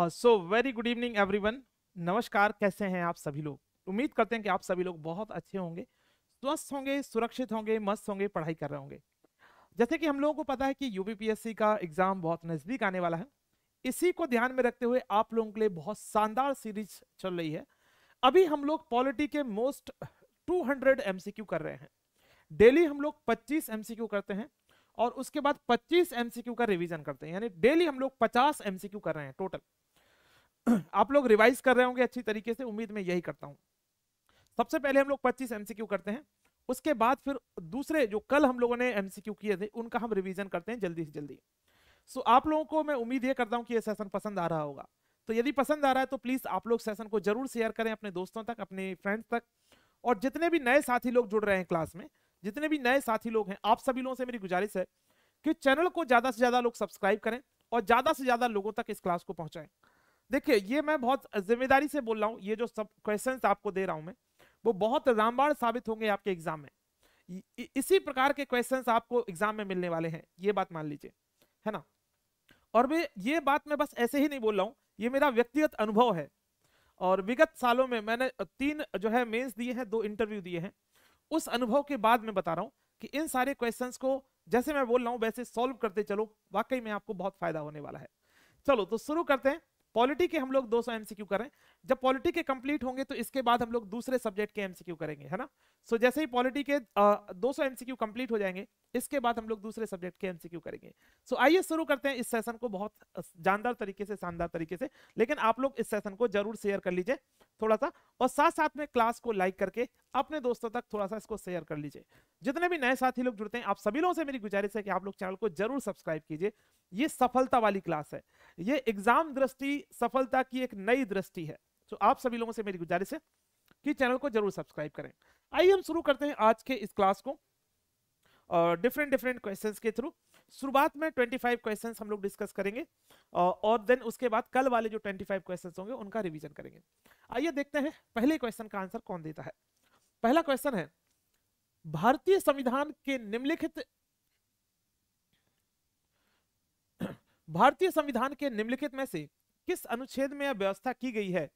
सो very good evening everyone नमस्कार कैसे हैं आप सभी लोग उम्मीद करते हैं कि आप सभी लोग बहुत अच्छे होंगे स्वस्थ होंगे सुरक्षित होंगे मस्त होंगे पढ़ाई कर रहे होंगे जैसे कि हम लोगों को पता है कि यूपीपीएससी का एग्जाम बहुत नजदीक आने वाला है इसी को ध्यान में रखते हुए आप लोगों के लिए बहुत शानदार सीरीज चल रही है अभी हम लोग पॉलिटी के मोस्ट 200 एमसीक्यू कर रहे हैं डेली हम लोग 25 एमसीक्यू करते हैं और उसके बाद 25 एमसीक्यू का रिवीजन करते हैं यानी डेली हम लोग 50 एमसीक्यू कर रहे हैं टोटल आप लोग रिवाइज कर रहे होंगे अच्छी तरीके से उम्मीद में यही करता हूं सबसे पहले हम लोग 25 एमसीक्यू करते हैं उसके बाद फिर दूसरे जो कल हम लोगों ने एमसीक्यू किए थे उनका हम रिवीजन करते हैं जल्दी से जल्दी सो आप लोगों को मैं उम्मीद ये करता हूँ कि ये सेशन पसंद आ रहा होगा तो यदि पसंद आ रहा है तो प्लीज़ आप लोग सेशन को जरूर शेयर करें अपने दोस्तों तक अपने फ्रेंड्स तक और जितने भी नए साथी लोग जुड़ रहे हैं क्लास में जितने भी नए साथी लोग हैं आप सभी लोगों से मेरी गुजारिश है कि चैनल को ज़्यादा से ज़्यादा लोग सब्सक्राइब करें और ज़्यादा से ज़्यादा लोगों तक इस क्लास को पहुंचाएं देखिए ये मैं बहुत जिम्मेदारी से बोल रहा हूँ ये जो सब क्वेश्चन आपको दे रहा हूँ मैं वो बहुत रामबाण साबित होंगे आपके एग्जाम में इसी प्रकार के क्वेश्चन आपको एग्जाम में मिलने वाले हैं ये बात मान लीजिए है ना और मैं ये बात मैं बस ऐसे ही नहीं बोल रहा हूँ ये मेरा व्यक्तिगत अनुभव है और विगत सालों में मैंने तीन जो है मेंस दिए हैं दो इंटरव्यू दिए हैं उस अनुभव के बाद मैं बता रहा हूँ कि इन सारे क्वेश्चंस को जैसे मैं बोल रहा हूँ वैसे सॉल्व करते चलो वाकई में आपको बहुत फायदा होने वाला है चलो तो शुरू करते हैं पॉलिटी के हम लोग 200 एमसीक्यू करें जब पॉलिटी के कंप्लीट होंगे तो इसके बाद हम लोग दूसरे सब्जेक्ट के एमसीक्यू करेंगे है ना सो so, जैसे ही पॉलिटी के दो सौ एमसीक्यू कंप्लीट हो जाएंगे इसके बाद हम लोग दूसरे सब्जेक्ट के एमसीक्यू करेंगे सो so, आइए शुरू करते हैं इस सेशन को बहुत जानदार तरीके से शानदार तरीके से लेकिन आप लोग इस सेशन को जरूर शेयर कर लीजिए थोड़ा सा और साथ साथ में क्लास को लाइक करके अपने दोस्तों तक थोड़ा सा इसको शेयर कर लीजिए जितने भी नए साथी लोग जुड़ते हैं आप सभी लोगों से मेरी गुजारिश है कि आप लोग चैनल को जरूर सब्सक्राइब कीजिए ये सफलता वाली क्लास है ये एग्जाम दृष्टि सफलता की एक नई दृष्टि है तो आप सभी लोगों से मेरी गुजारिश है कि चैनल को जरूर सब्सक्राइब करें आइए हम शुरू करते हैं आज के इस क्लास को और डिफरेंट डिफरेंट क्वेश्चन के थ्रू शुरुआत में 25 क्वेश्चन हम लोग डिस्कस करेंगे और देन उसके बाद कल वाले जो 25 क्वेश्चन होंगे उनका रिवीजन करेंगे आइए देखते हैं पहले क्वेश्चन का आंसर कौन देता है पहला क्वेश्चन है भारतीय संविधान के निम्नलिखित भारतीय संविधान के निम्नलिखित में से किस अनुच्छेद में यह व्यवस्था की गई है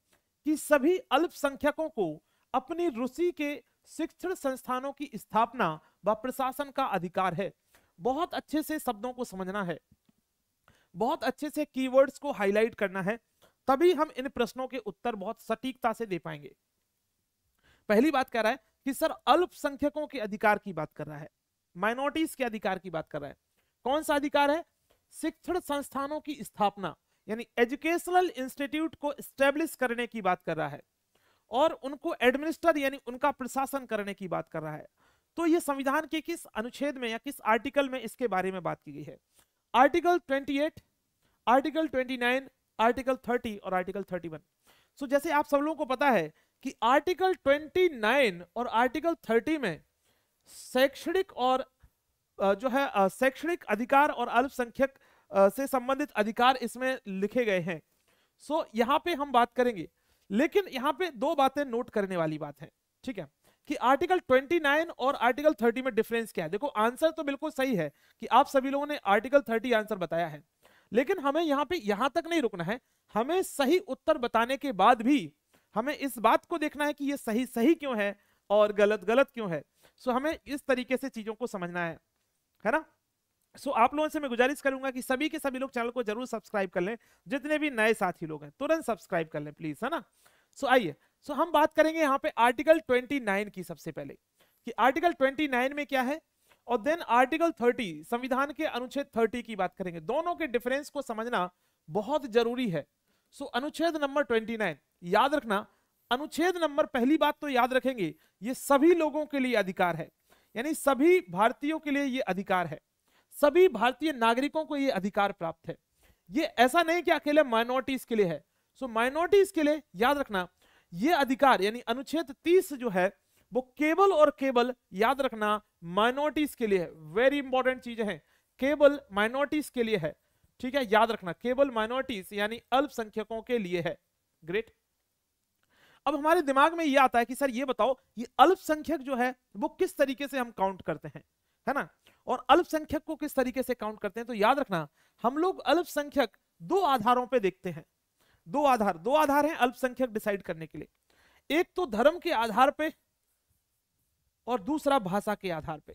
कि सभी अल्पसंख्यकों को अपनी रुचि के शिक्षण संस्थानों की स्थापना व प्रशासन का अधिकार है बहुत अच्छे से शब्दों को समझना है बहुत अच्छे से कीवर्ड्स को हाईलाइट करना है तभी हम इन प्रश्नों के उत्तर बहुत सटीकता से दे पाएंगे पहली बात कह रहा है कि सर अल्पसंख्यकों के अधिकार की बात कर रहा है माइनॉरिटीज के अधिकार की बात कर रहा है कौन सा अधिकार है शिक्षण संस्थानों की स्थापना यानी एजुकेशनल इंस्टीट्यूट को स्टेब्लिश करने की बात कर रहा है और उनको एडमिनिस्टर यानी उनका प्रशासन करने की बात कर रहा है तो ये संविधान के किस अनुच्छेद में या किस आर्टिकल में इसके बारे में बात की गई है आर्टिकल 28, आर्टिकल 29, आर्टिकल 30 और आर्टिकल 31। सो जैसे आप सब लोगों को पता है कि आर्टिकल 29 और आर्टिकल 30 में शैक्षणिक और जो है शैक्षणिक अधिकार और अल्पसंख्यक से संबंधित अधिकार इसमें लिखे गए हैं सो so, यहाँ पे हम बात करेंगे लेकिन यहाँ पे दो बातें नोट करने वाली बात है ठीक है कि आर्टिकल 29 और आर्टिकल 30 में डिफरेंस क्या है देखो आंसर तो बिल्कुल सही है कि आप सभी लोगों ने आर्टिकल 30 आंसर बताया है लेकिन हमें यहाँ पे यहाँ तक नहीं रुकना है हमें सही उत्तर बताने के बाद भी हमें इस बात को देखना है कि ये सही सही क्यों है और गलत गलत क्यों है सो हमें इस तरीके से चीजों को समझना है है ना सो so, आप लोगों से मैं गुजारिश करूंगा कि सभी के सभी लोग चैनल को जरूर सब्सक्राइब कर लें जितने भी नए साथी लोग हैं तुरंत सब्सक्राइब कर लें प्लीज है ना सो so, आइए सो so, हम बात करेंगे यहाँ पे आर्टिकल 29 की सबसे पहले कि आर्टिकल 29 में क्या है और देन आर्टिकल 30 संविधान के अनुच्छेद 30 की बात करेंगे दोनों के डिफरेंस को समझना बहुत जरूरी है सो so, अनुच्छेद नंबर 29 याद रखना अनुच्छेद नंबर पहली बात तो याद रखेंगे ये सभी लोगों के लिए अधिकार है यानी सभी भारतीयों के लिए ये अधिकार है सभी भारतीय नागरिकों को ये अधिकार प्राप्त है ये ऐसा नहीं कि अकेले माइनॉरिटीज के लिए है सो माइनॉरिटीज के लिए याद रखना ये अधिकार यानी अनुच्छेद 30 जो है वो केवल और केवल याद रखना माइनॉरिटीज के लिए है वेरी इंपॉर्टेंट चीज है केवल माइनॉरिटीज के लिए है ठीक है याद रखना केवल माइनॉरिटीज यानी अल्पसंख्यकों के लिए है ग्रेट अब हमारे दिमाग में ये आता है कि सर ये बताओ ये अल्पसंख्यक जो है वो किस तरीके से हम काउंट करते हैं है ना और अल्पसंख्यक को किस तरीके से काउंट करते हैं तो याद रखना हम लोग अल्पसंख्यक दो आधारों पर देखते हैं दो आधार दो आधार हैं अल्पसंख्यक डिसाइड करने के लिए एक तो धर्म के आधार पे और दूसरा भाषा के आधार पे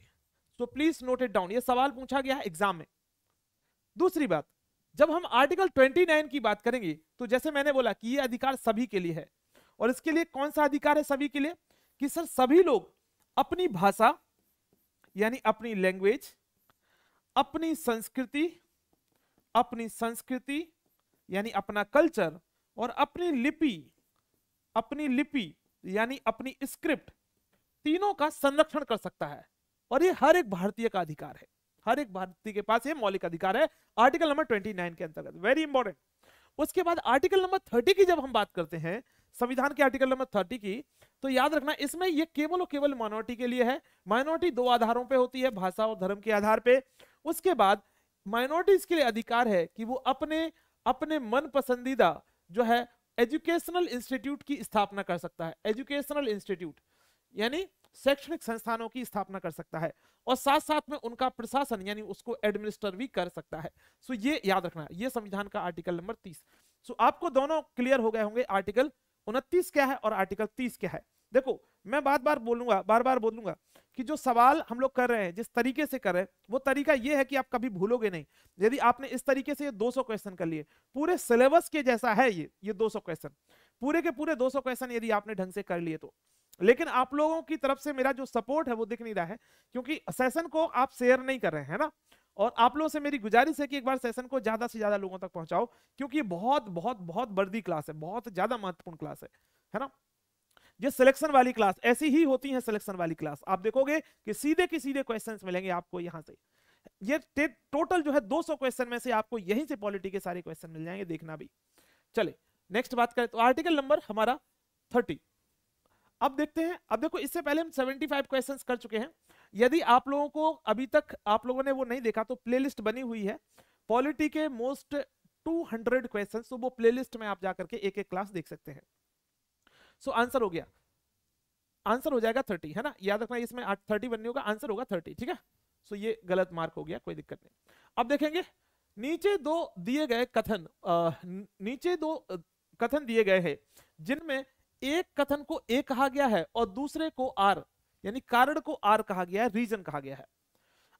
तो प्लीज नोट इट डाउन ये सवाल पूछा गया एग्जाम में दूसरी बात जब हम आर्टिकल 29 की बात करेंगे तो जैसे मैंने बोला कि ये अधिकार सभी के लिए है और इसके लिए कौन सा अधिकार है सभी के लिए कि सर सभी लोग अपनी भाषा यानी अपनी लैंग्वेज अपनी संस्कृति अपनी संस्कृति यानी अपना कल्चर और अपनी लिपि अपनी लिपि यानी अपनी स्क्रिप्ट तीनों का संरक्षण कर सकता है और ये हर एक भारतीय का अधिकार है हर एक भारतीय के पास ये मौलिक अधिकार है आर्टिकल नंबर 29 के अंतर्गत वेरी इंपॉर्टेंट उसके बाद आर्टिकल नंबर 30 की जब हम बात करते हैं संविधान के आर्टिकल नंबर थर्टी की तो याद रखना इसमें ये केवल और केवल माइनॉरिटी के लिए है माइनॉरिटी दो आधारों पे होती है भाषा और धर्म के आधार पे उसके बाद माइनॉरिटीज के लिए अधिकार है कि वो अपने अपने मन पसंदीदा जो है एजुकेशनल इंस्टीट्यूट की स्थापना कर सकता है एजुकेशनल इंस्टीट्यूट यानी शैक्षणिक संस्थानों की स्थापना कर सकता है और साथ साथ में उनका प्रशासन यानी उसको एडमिनिस्टर भी कर सकता है सो ये याद रखना ये संविधान का आर्टिकल नंबर तीस सो आपको दोनों क्लियर हो गए होंगे आर्टिकल उनतीस क्या है और आर्टिकल तीस क्या है देखो मैं बार बार बोलूंगा बार बार बोलूंगा कि जो सवाल हम लोग कर रहे हैं जिस तरीके से कर रहे हैं वो तरीका ये है कि आप कभी भूलोगे नहीं यदि आपने इस तरीके से ये 200 क्वेश्चन कर लिए पूरे सिलेबस के जैसा है ये ये 200 क्वेश्चन पूरे के पूरे 200 क्वेश्चन यदि आपने ढंग से कर लिए तो लेकिन आप लोगों की तरफ से मेरा जो सपोर्ट है वो दिख नहीं रहा है क्योंकि सेशन को आप शेयर नहीं कर रहे हैं ना और आप लोगों से मेरी गुजारिश है कि एक बार सेशन को ज्यादा से ज्यादा लोगों तक पहुंचाओ क्योंकि बहुत बहुत बहुत बर्दी क्लास है बहुत ज्यादा महत्वपूर्ण क्लास है है ना ये सिलेक्शन वाली क्लास ऐसी ही होती है सिलेक्शन वाली क्लास आप देखोगे कि सीधे के सीधे क्वेश्चन मिलेंगे आपको यहाँ से ये टोटल जो है दो क्वेश्चन में से आपको यहीं से पॉलिटी के सारे क्वेश्चन मिल जाएंगे देखना भी चले नेक्स्ट बात करें तो आर्टिकल नंबर हमारा थर्टी अब देखते हैं अब देखो इससे पहले हम 75 क्वेश्चंस कर चुके हैं यदि आप लोगों को अभी तक आप लोगों ने वो नहीं देखा तो प्लेलिस्ट बनी हुई है पॉलिटी के मोस्ट 200 क्वेश्चन तो वो प्लेलिस्ट में आप जाकर के एक एक क्लास देख सकते हैं सो so, आंसर हो गया आंसर हो जाएगा 30 है ना याद रखना इसमें थर्टी बनने होगा आंसर होगा 30 ठीक है सो so, ये गलत मार्क हो गया कोई दिक्कत नहीं अब देखेंगे नीचे दो दिए गए कथन आ, नीचे दो कथन दिए गए हैं जिनमें एक कथन को ए कहा गया है और दूसरे को आर यानी कारण को आर कहा गया है रीजन कहा गया है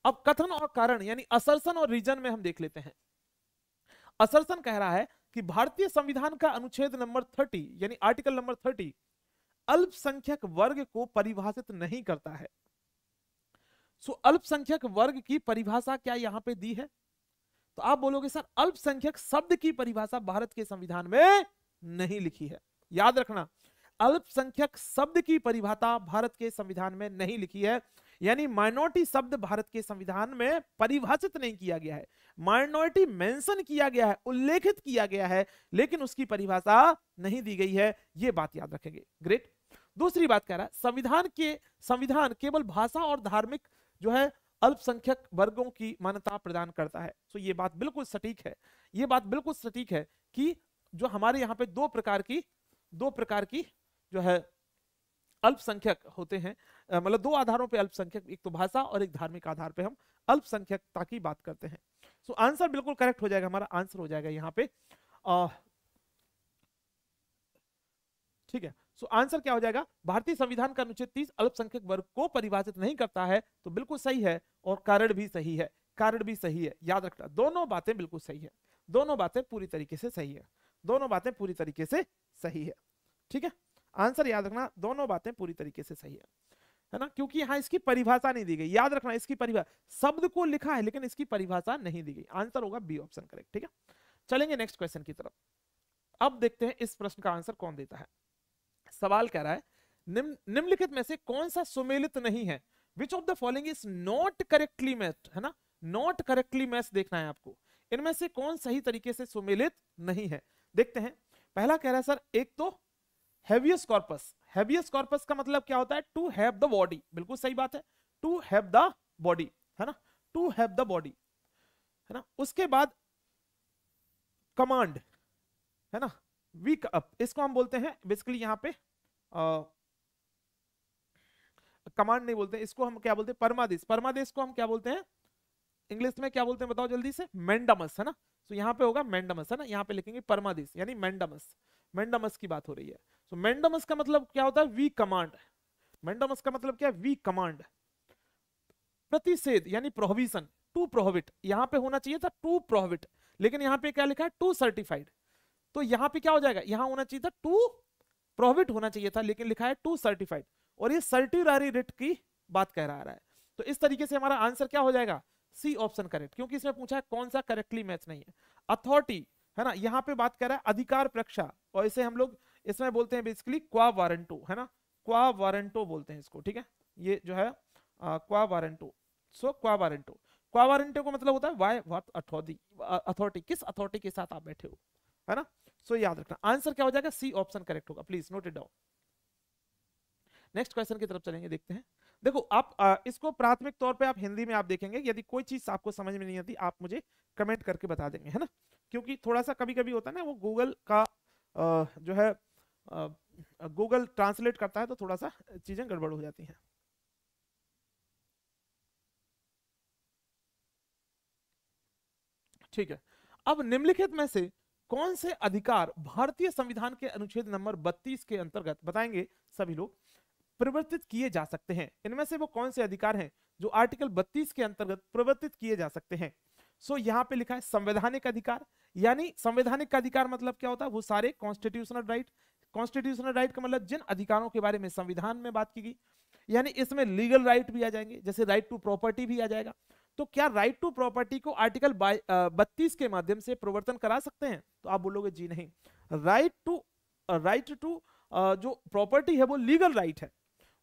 अब कथन और कारण यानी असरसन और रीजन में हम देख लेते हैं असरसन कह रहा है कि भारतीय संविधान का अनुच्छेद नंबर थर्टी यानी आर्टिकल नंबर थर्टी अल्पसंख्यक वर्ग को परिभाषित नहीं करता है सो अल्पसंख्यक वर्ग की परिभाषा क्या यहां पे दी है तो आप बोलोगे सर अल्पसंख्यक शब्द की परिभाषा भारत के संविधान में नहीं लिखी है याद रखना अल्पसंख्यक शब्द की परिभाषा भारत के संविधान में नहीं लिखी है यानी माइनॉरिटी शब्द भारत के संविधान में परिभाषित नहीं किया गया है माइनॉरिटी मेंशन किया गया है उल्लेखित किया गया है लेकिन उसकी परिभाषा नहीं दी गई है ये बात याद रखेंगे ग्रेट दूसरी बात कह रहा है संविधान के संविधान केवल भाषा और धार्मिक जो है अल्पसंख्यक वर्गों की मान्यता प्रदान करता है तो ये बात बिल्कुल सटीक है ये बात बिल्कुल सटीक है कि जो हमारे यहाँ पे दो प्रकार की दो प्रकार की जो है अल्पसंख्यक होते हैं मतलब दो आधारों पे अल्पसंख्यक एक तो भाषा और एक धार्मिक आधार पे हम अल्पसंख्यकता की बात करते हैं सो so, आंसर बिल्कुल करेक्ट हो जाएगा हमारा आंसर हो जाएगा यहाँ पे ठीक है सो so, आंसर क्या हो जाएगा भारतीय संविधान का अनुच्छेद 30 अल्पसंख्यक वर्ग को परिभाषित नहीं करता है तो बिल्कुल सही है और कारण भी सही है कारण भी सही है याद रखना दोनों बातें बिल्कुल सही है दोनों बातें पूरी तरीके से सही है दोनों बातें पूरी तरीके से सही है ठीक है आंसर याद रखना दोनों बातें पूरी तरीके से सही है है ना क्योंकि यहाँ इसकी परिभाषा नहीं दी गई याद रखना इसकी परिभाषा शब्द को लिखा है लेकिन इसकी परिभाषा नहीं दी गई आंसर होगा बी ऑप्शन करेक्ट ठीक है चलेंगे नेक्स्ट क्वेश्चन की तरफ अब देखते हैं इस प्रश्न का आंसर कौन देता है सवाल कह रहा है निम्नलिखित में से कौन सा सुमेलित नहीं है which of the following is not correctly match है ना नॉट करेक्टली मैच देखना है आपको इनमें से कौन सही तरीके से सुमेलित नहीं है देखते हैं पहला कह रहा है सर एक तो हैवियस कॉर्पस हैवियस कॉर्पस का मतलब क्या होता है टू हैव द बॉडी बिल्कुल सही बात है टू हैव द बॉडी है ना टू हैव द बॉडी है ना उसके बाद कमांड है ना वीक अप इसको हम बोलते हैं बेसिकली यहाँ पे कमांड नहीं बोलते इसको हम क्या बोलते हैं परमादेश परमादेश को हम क्या बोलते हैं इंग्लिश में क्या बोलते हैं बताओ जल्दी से मेंडमस है ना तो so, यहाँ पे होगा मेंडमस है ना यहाँ पे लिखेंगे परमादेश यानी मेंडमस मेंडमस की बात हो रही है सो so, मेंडमस का मतलब क्या होता है वी कमांड मेंडमस का मतलब क्या है वी कमांड प्रतिषेध यानी प्रोहिबिशन टू प्रोहिबिट यहां पे होना चाहिए था टू प्रोहिबिट लेकिन यहां पे क्या लिखा है टू सर्टिफाइड तो यहां पे क्या हो जाएगा यहां होना चाहिए था टू प्रोहिबिट होना चाहिए था लेकिन लिखा है टू सर्टिफाइड और ये सर्टिरारी रिट की बात कह रहा है तो इस तरीके से हमारा आंसर क्या हो जाएगा सी ऑप्शन करेक्ट क्योंकि इसमें पूछा है कौन सा करेक्टली मैच नहीं है अथॉरिटी है ना यहाँ पे बात कर रहा है अधिकार प्रक्षा और इसे हम लोग इसमें बोलते हैं बेसिकली क्वा वारंटो है ना क्वा वारंटो बोलते हैं इसको ठीक है ये जो है क्वा वारंटो सो क्वा वारंटो क्वा वारंटो का मतलब होता है वाई वॉट अथॉरिटी अथॉरिटी किस अथॉरिटी के साथ आप बैठे हो है ना सो so, याद रखना आंसर क्या हो जाएगा सी ऑप्शन करेक्ट होगा please note it down next question की तरफ चलेंगे देखते हैं देखो आप आ, इसको प्राथमिक तौर पे आप हिंदी में आप देखेंगे यदि कोई चीज आपको समझ में नहीं आती आप मुझे कमेंट करके बता देंगे है ना क्योंकि थोड़ा सा कभी कभी होता है ना वो गूगल का आ, जो है गूगल ट्रांसलेट करता है तो थोड़ा सा चीज़ें गड़बड़ हो जाती हैं ठीक है अब निम्नलिखित में से कौन से अधिकार भारतीय संविधान के अनुच्छेद नंबर 32 के अंतर्गत बताएंगे सभी लोग परिवर्तित किए जा सकते हैं इनमें से वो कौन से अधिकार हैं जो आर्टिकल 32 के अंतर्गत परिवर्तित किए जा सकते हैं सो so, यहाँ पे लिखा है संवैधानिक अधिकार यानी संवैधानिक का अधिकार मतलब क्या होता है वो सारे कॉन्स्टिट्यूशनल राइट कॉन्स्टिट्यूशनल राइट का मतलब जिन अधिकारों के बारे में संविधान में बात की गई यानी इसमें लीगल राइट भी आ जाएंगे जैसे राइट टू प्रॉपर्टी भी आ जाएगा तो क्या राइट टू प्रॉपर्टी को आर्टिकल बत्तीस के माध्यम से प्रवर्तन करा सकते हैं तो आप बोलोगे जी नहीं राइट टू राइट टू जो प्रॉपर्टी है वो लीगल राइट right है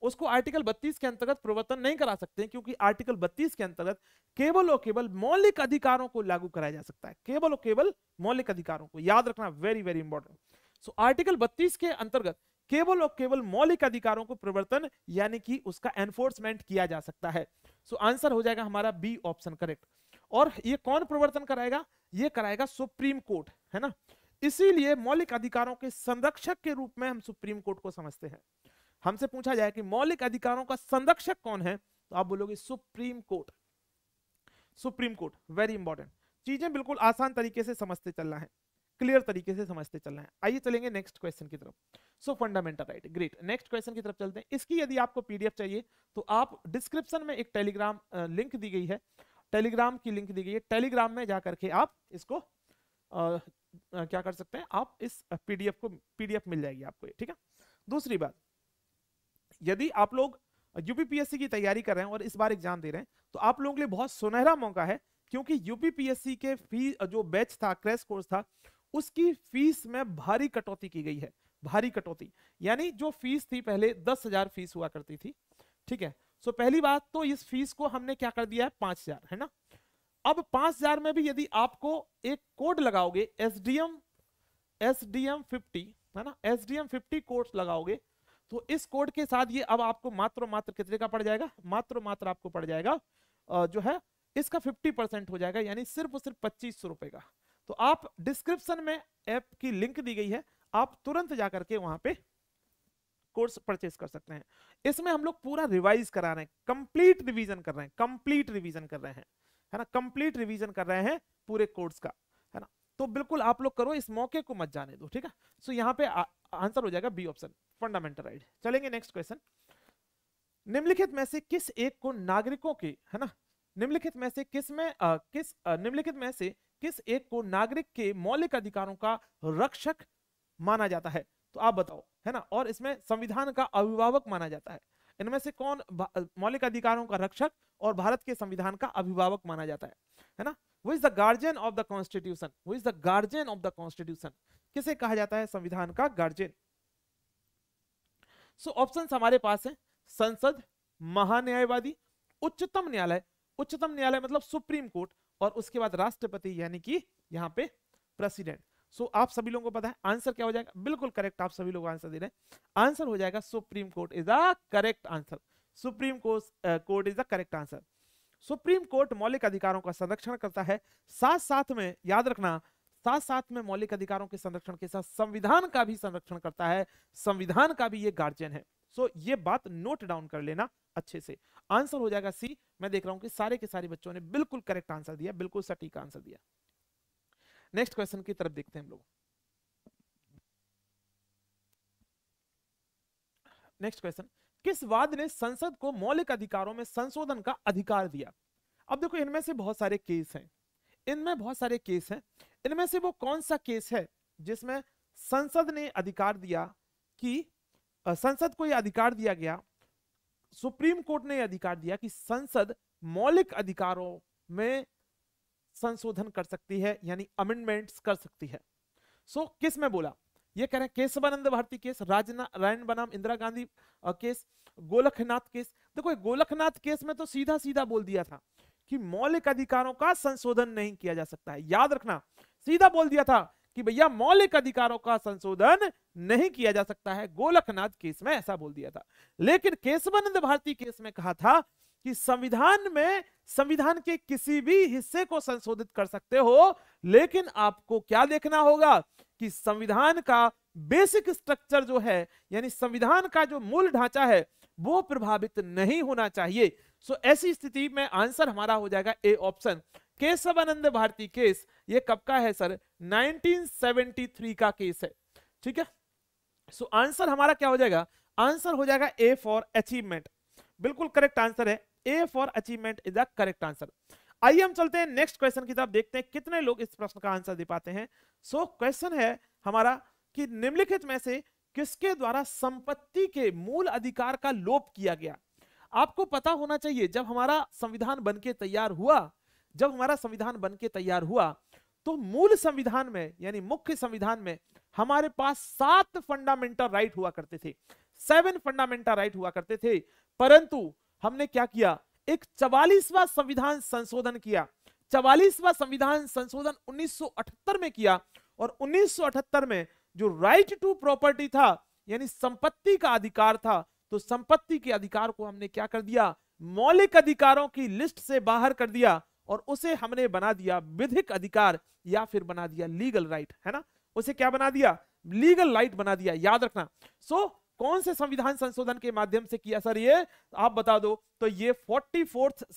उसको आर्टिकल 32 के अंतर्गत प्रवर्तन नहीं करा सकते हैं क्योंकि आर्टिकल 32 के अंतर्गत केवल और केवल मौलिक अधिकारों को लागू कराया जा सकता है केवल और केवल मौलिक अधिकारों को याद रखना very very important so article 32 के अंतर्गत केवल और केवल मौलिक अधिकारों को प्रवर्तन यानी कि उसका एनफोर्समेंट किया जा सकता है सो so, आंसर हो जाएगा हमारा बी ऑप्शन करेक्ट और ये कौन प्रवर्तन कराएगा ये कराएगा सुप्रीम कोर्ट है ना इसीलिए मौलिक अधिकारों के संरक्षक के रूप में हम सुप्रीम कोर्ट को समझते हैं हमसे पूछा जाए कि मौलिक अधिकारों का संरक्षक कौन है तो आप बोलोगे supreme court supreme court very important चीजें बिल्कुल आसान तरीके से समझते चलना है क्लियर तरीके से समझते चलना है आइए चलेंगे नेक्स्ट क्वेश्चन की तरफ so fundamental right great next question की तरफ चलते हैं इसकी यदि आपको पीडीएफ चाहिए तो आप डिस्क्रिप्शन में एक टेलीग्राम लिंक दी गई है टेलीग्राम की लिंक दी गई है टेलीग्राम में जा करके आप इसको आ, क्या कर सकते हैं आप इस पीडीएफ को पीडीएफ मिल जाएगी आपको ठीक है दूसरी बात यदि आप लोग यूपीपीएससी की तैयारी कर रहे हैं और इस बार एग्जाम दे रहे हैं तो आप लोगों के लिए बहुत सुनहरा मौका है क्योंकि यूपीपीएससी के फी जो बैच था क्रैश कोर्स था उसकी फीस में भारी कटौती की गई है भारी कटौती यानी जो फीस थी पहले दस हजार फीस हुआ करती थी ठीक है सो पहली बात तो इस फीस को हमने क्या कर दिया है पांच हजार है ना अब पांच हजार में भी यदि आपको एक कोड लगाओगे S D M S D M fifty है ना S D M fifty code लगाओगे तो इस कोड के साथ ये अब आपको मात्र मात्र कितने का पड़ जाएगा मात्र मात्र आपको पड़ जाएगा जो है इसका फिफ्टी परसेंट हो जाएगा यानी सिर्फ और सिर्फ पच्चीस सौ रुपए का तो आप डिस्क्रिप्शन में ऐप की लिंक दी गई है आप तुरंत जाकर के वहां पे कोर्स परचेज कर सकते हैं इसमें हम लोग पूरा रिवाइज करा रहे हैं कंप्लीट रिवीजन कर रहे हैं कंप्लीट रिवीजन कर रहे हैं है ना कंप्लीट रिवीजन कर रहे हैं पूरे कोर्स का है ना तो बिल्कुल आप लोग करो इस मौके को मत जाने दो ठीक है सो यहाँ पे आंसर हो जाएगा बी ऑप्शन फंडामेंटल राइट चलेंगे नेक्स्ट क्वेश्चन निम्नलिखित में से किस एक को नागरिकों के है ना निम्नलिखित में से किस में आ, किस निम्नलिखित में से किस एक को नागरिक के मौलिक अधिकारों का रक्षक माना जाता है तो आप बताओ है ना और इसमें संविधान का अभिभावक माना जाता है इनमें से कौन मौलिक अधिकारों का रक्षक और भारत के संविधान का अभिभावक माना जाता है है ना वो is the guardian of the constitution वो is the guardian of the constitution किसे कहा जाता है संविधान का गार्जियन सो ऑप्शन हमारे पास है संसद महान्यायवादी उच्चतम न्यायालय उच्चतम न्यायालय मतलब सुप्रीम कोर्ट और उसके बाद राष्ट्रपति यानी कि यहाँ पे प्रेसिडेंट सो so, आप सभी लोगों को पता है आंसर क्या हो जाएगा बिल्कुल करेक्ट आप सभी लोग आंसर दे रहे हैं आंसर हो जाएगा supreme court is a correct answer supreme court court is the correct answer supreme court मौलिक अधिकारों का संरक्षण करता है साथ साथ में याद रखना साथ साथ में मौलिक अधिकारों के संरक्षण के साथ संविधान का भी संरक्षण करता है संविधान का भी ये गार्जियन है सो ये बात नोट डाउन कर लेना अच्छे से आंसर हो जाएगा सी मैं देख रहा हूं कि सारे के सारे बच्चों ने बिल्कुल करेक्ट आंसर दिया बिल्कुल सटीक आंसर दिया नेक्स्ट क्वेश्चन की तरफ देखते हैं हम लोग नेक्स्ट क्वेश्चन किस वाद ने संसद को मौलिक अधिकारों में संशोधन का अधिकार दिया अब देखो इनमें से बहुत सारे केस हैं इनमें बहुत सारे केस हैं इनमें से वो कौन सा केस है जिसमें संसद ने अधिकार दिया कि संसद को यह अधिकार दिया गया सुप्रीम कोर्ट ने यह अधिकार दिया कि संसद मौलिक अधिकारों में संशोधन कर सकती है यानी अमेंडमेंट्स कर सकती है सो so, किस में बोला ये कह रहे हैं केशवानंद भारती केस राजनारायण बनाम इंदिरा गांधी केस गोलखनाथ केस देखो तो गोलखनाथ केस में तो सीधा सीधा बोल दिया था कि मौलिक अधिकारों का संशोधन नहीं किया जा सकता है याद रखना सीधा बोल दिया था कि भैया मौलिक अधिकारों का संशोधन नहीं किया जा सकता है गोलखनाथ केस में ऐसा बोल दिया था लेकिन केशवानंद भारती केस में कहा था कि संविधान में संविधान के किसी भी हिस्से को संशोधित कर सकते हो लेकिन आपको क्या देखना होगा कि संविधान का बेसिक स्ट्रक्चर जो है यानी संविधान का जो मूल ढांचा है वो प्रभावित नहीं होना चाहिए सो ऐसी स्थिति में आंसर हमारा हो जाएगा A option Kesavananda Bharati case ये कब का है सर 1973 का केस है ठीक है सो आंसर हमारा क्या हो जाएगा आंसर हो जाएगा ए फॉर अचीवमेंट बिल्कुल करेक्ट आंसर है A for achievement is the correct answer आइए हम चलते हैं नेक्स्ट क्वेश्चन की तरफ देखते हैं कितने लोग इस प्रश्न का आंसर दे पाते हैं सो so, क्वेश्चन है हमारा कि निम्नलिखित में से किसके द्वारा संपत्ति के मूल अधिकार का लोप किया गया आपको पता होना चाहिए जब हमारा संविधान बन के तैयार हुआ जब हमारा संविधान बन के तैयार हुआ तो मूल संविधान में यानी मुख्य संविधान में हमारे पास सात फंडामेंटल राइट हुआ करते थे सेवन फंडामेंटल राइट हुआ करते थे परंतु हमने क्या किया एक चवालीसवा संविधान संशोधन किया चवालीसवा संविधान संशोधन 1978 में किया और 1978 में जो राइट टू प्रॉपर्टी था यानी संपत्ति का अधिकार था तो संपत्ति के अधिकार को हमने क्या कर दिया मौलिक अधिकारों की लिस्ट से बाहर कर दिया और उसे हमने बना दिया विधिक अधिकार या फिर बना दिया लीगल राइट है ना उसे क्या बना दिया लीगल राइट बना दिया याद रखना सो so, कौन से संविधान संशोधन के माध्यम से किया सर ये आप बता दो तो ये फोर्टी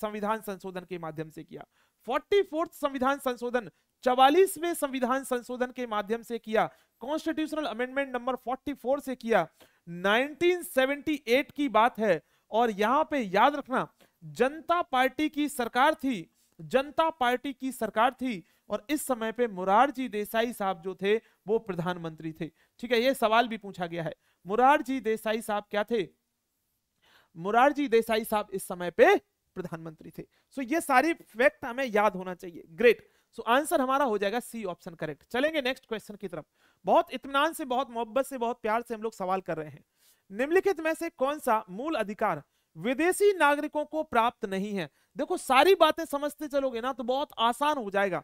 संविधान संशोधन के माध्यम से किया फोर्टी संविधान संशोधन चवालीसवें संविधान संशोधन के माध्यम से किया कॉन्स्टिट्यूशनल अमेंडमेंट नंबर 44 से किया 1978 की बात है और यहां पे याद रखना जनता पार्टी की सरकार थी जनता पार्टी की सरकार थी और इस समय पे मुरारजी देसाई साहब जो थे वो प्रधानमंत्री थे ठीक है ये सवाल भी पूछा गया है मुरारजी देसाई साहब क्या थे मुरारजी देसाई साहब इस समय पे प्रधानमंत्री थे सो ये सारी फैक्ट हमें याद होना चाहिए ग्रेट सो आंसर हमारा हो जाएगा सी ऑप्शन करेक्ट चलेंगे नेक्स्ट क्वेश्चन की तरफ बहुत इतमान से बहुत मोहब्बत से बहुत प्यार से हम लोग सवाल कर रहे हैं निम्नलिखित में से कौन सा मूल अधिकार विदेशी नागरिकों को प्राप्त नहीं है देखो सारी बातें समझते चलोगे ना तो बहुत आसान हो जाएगा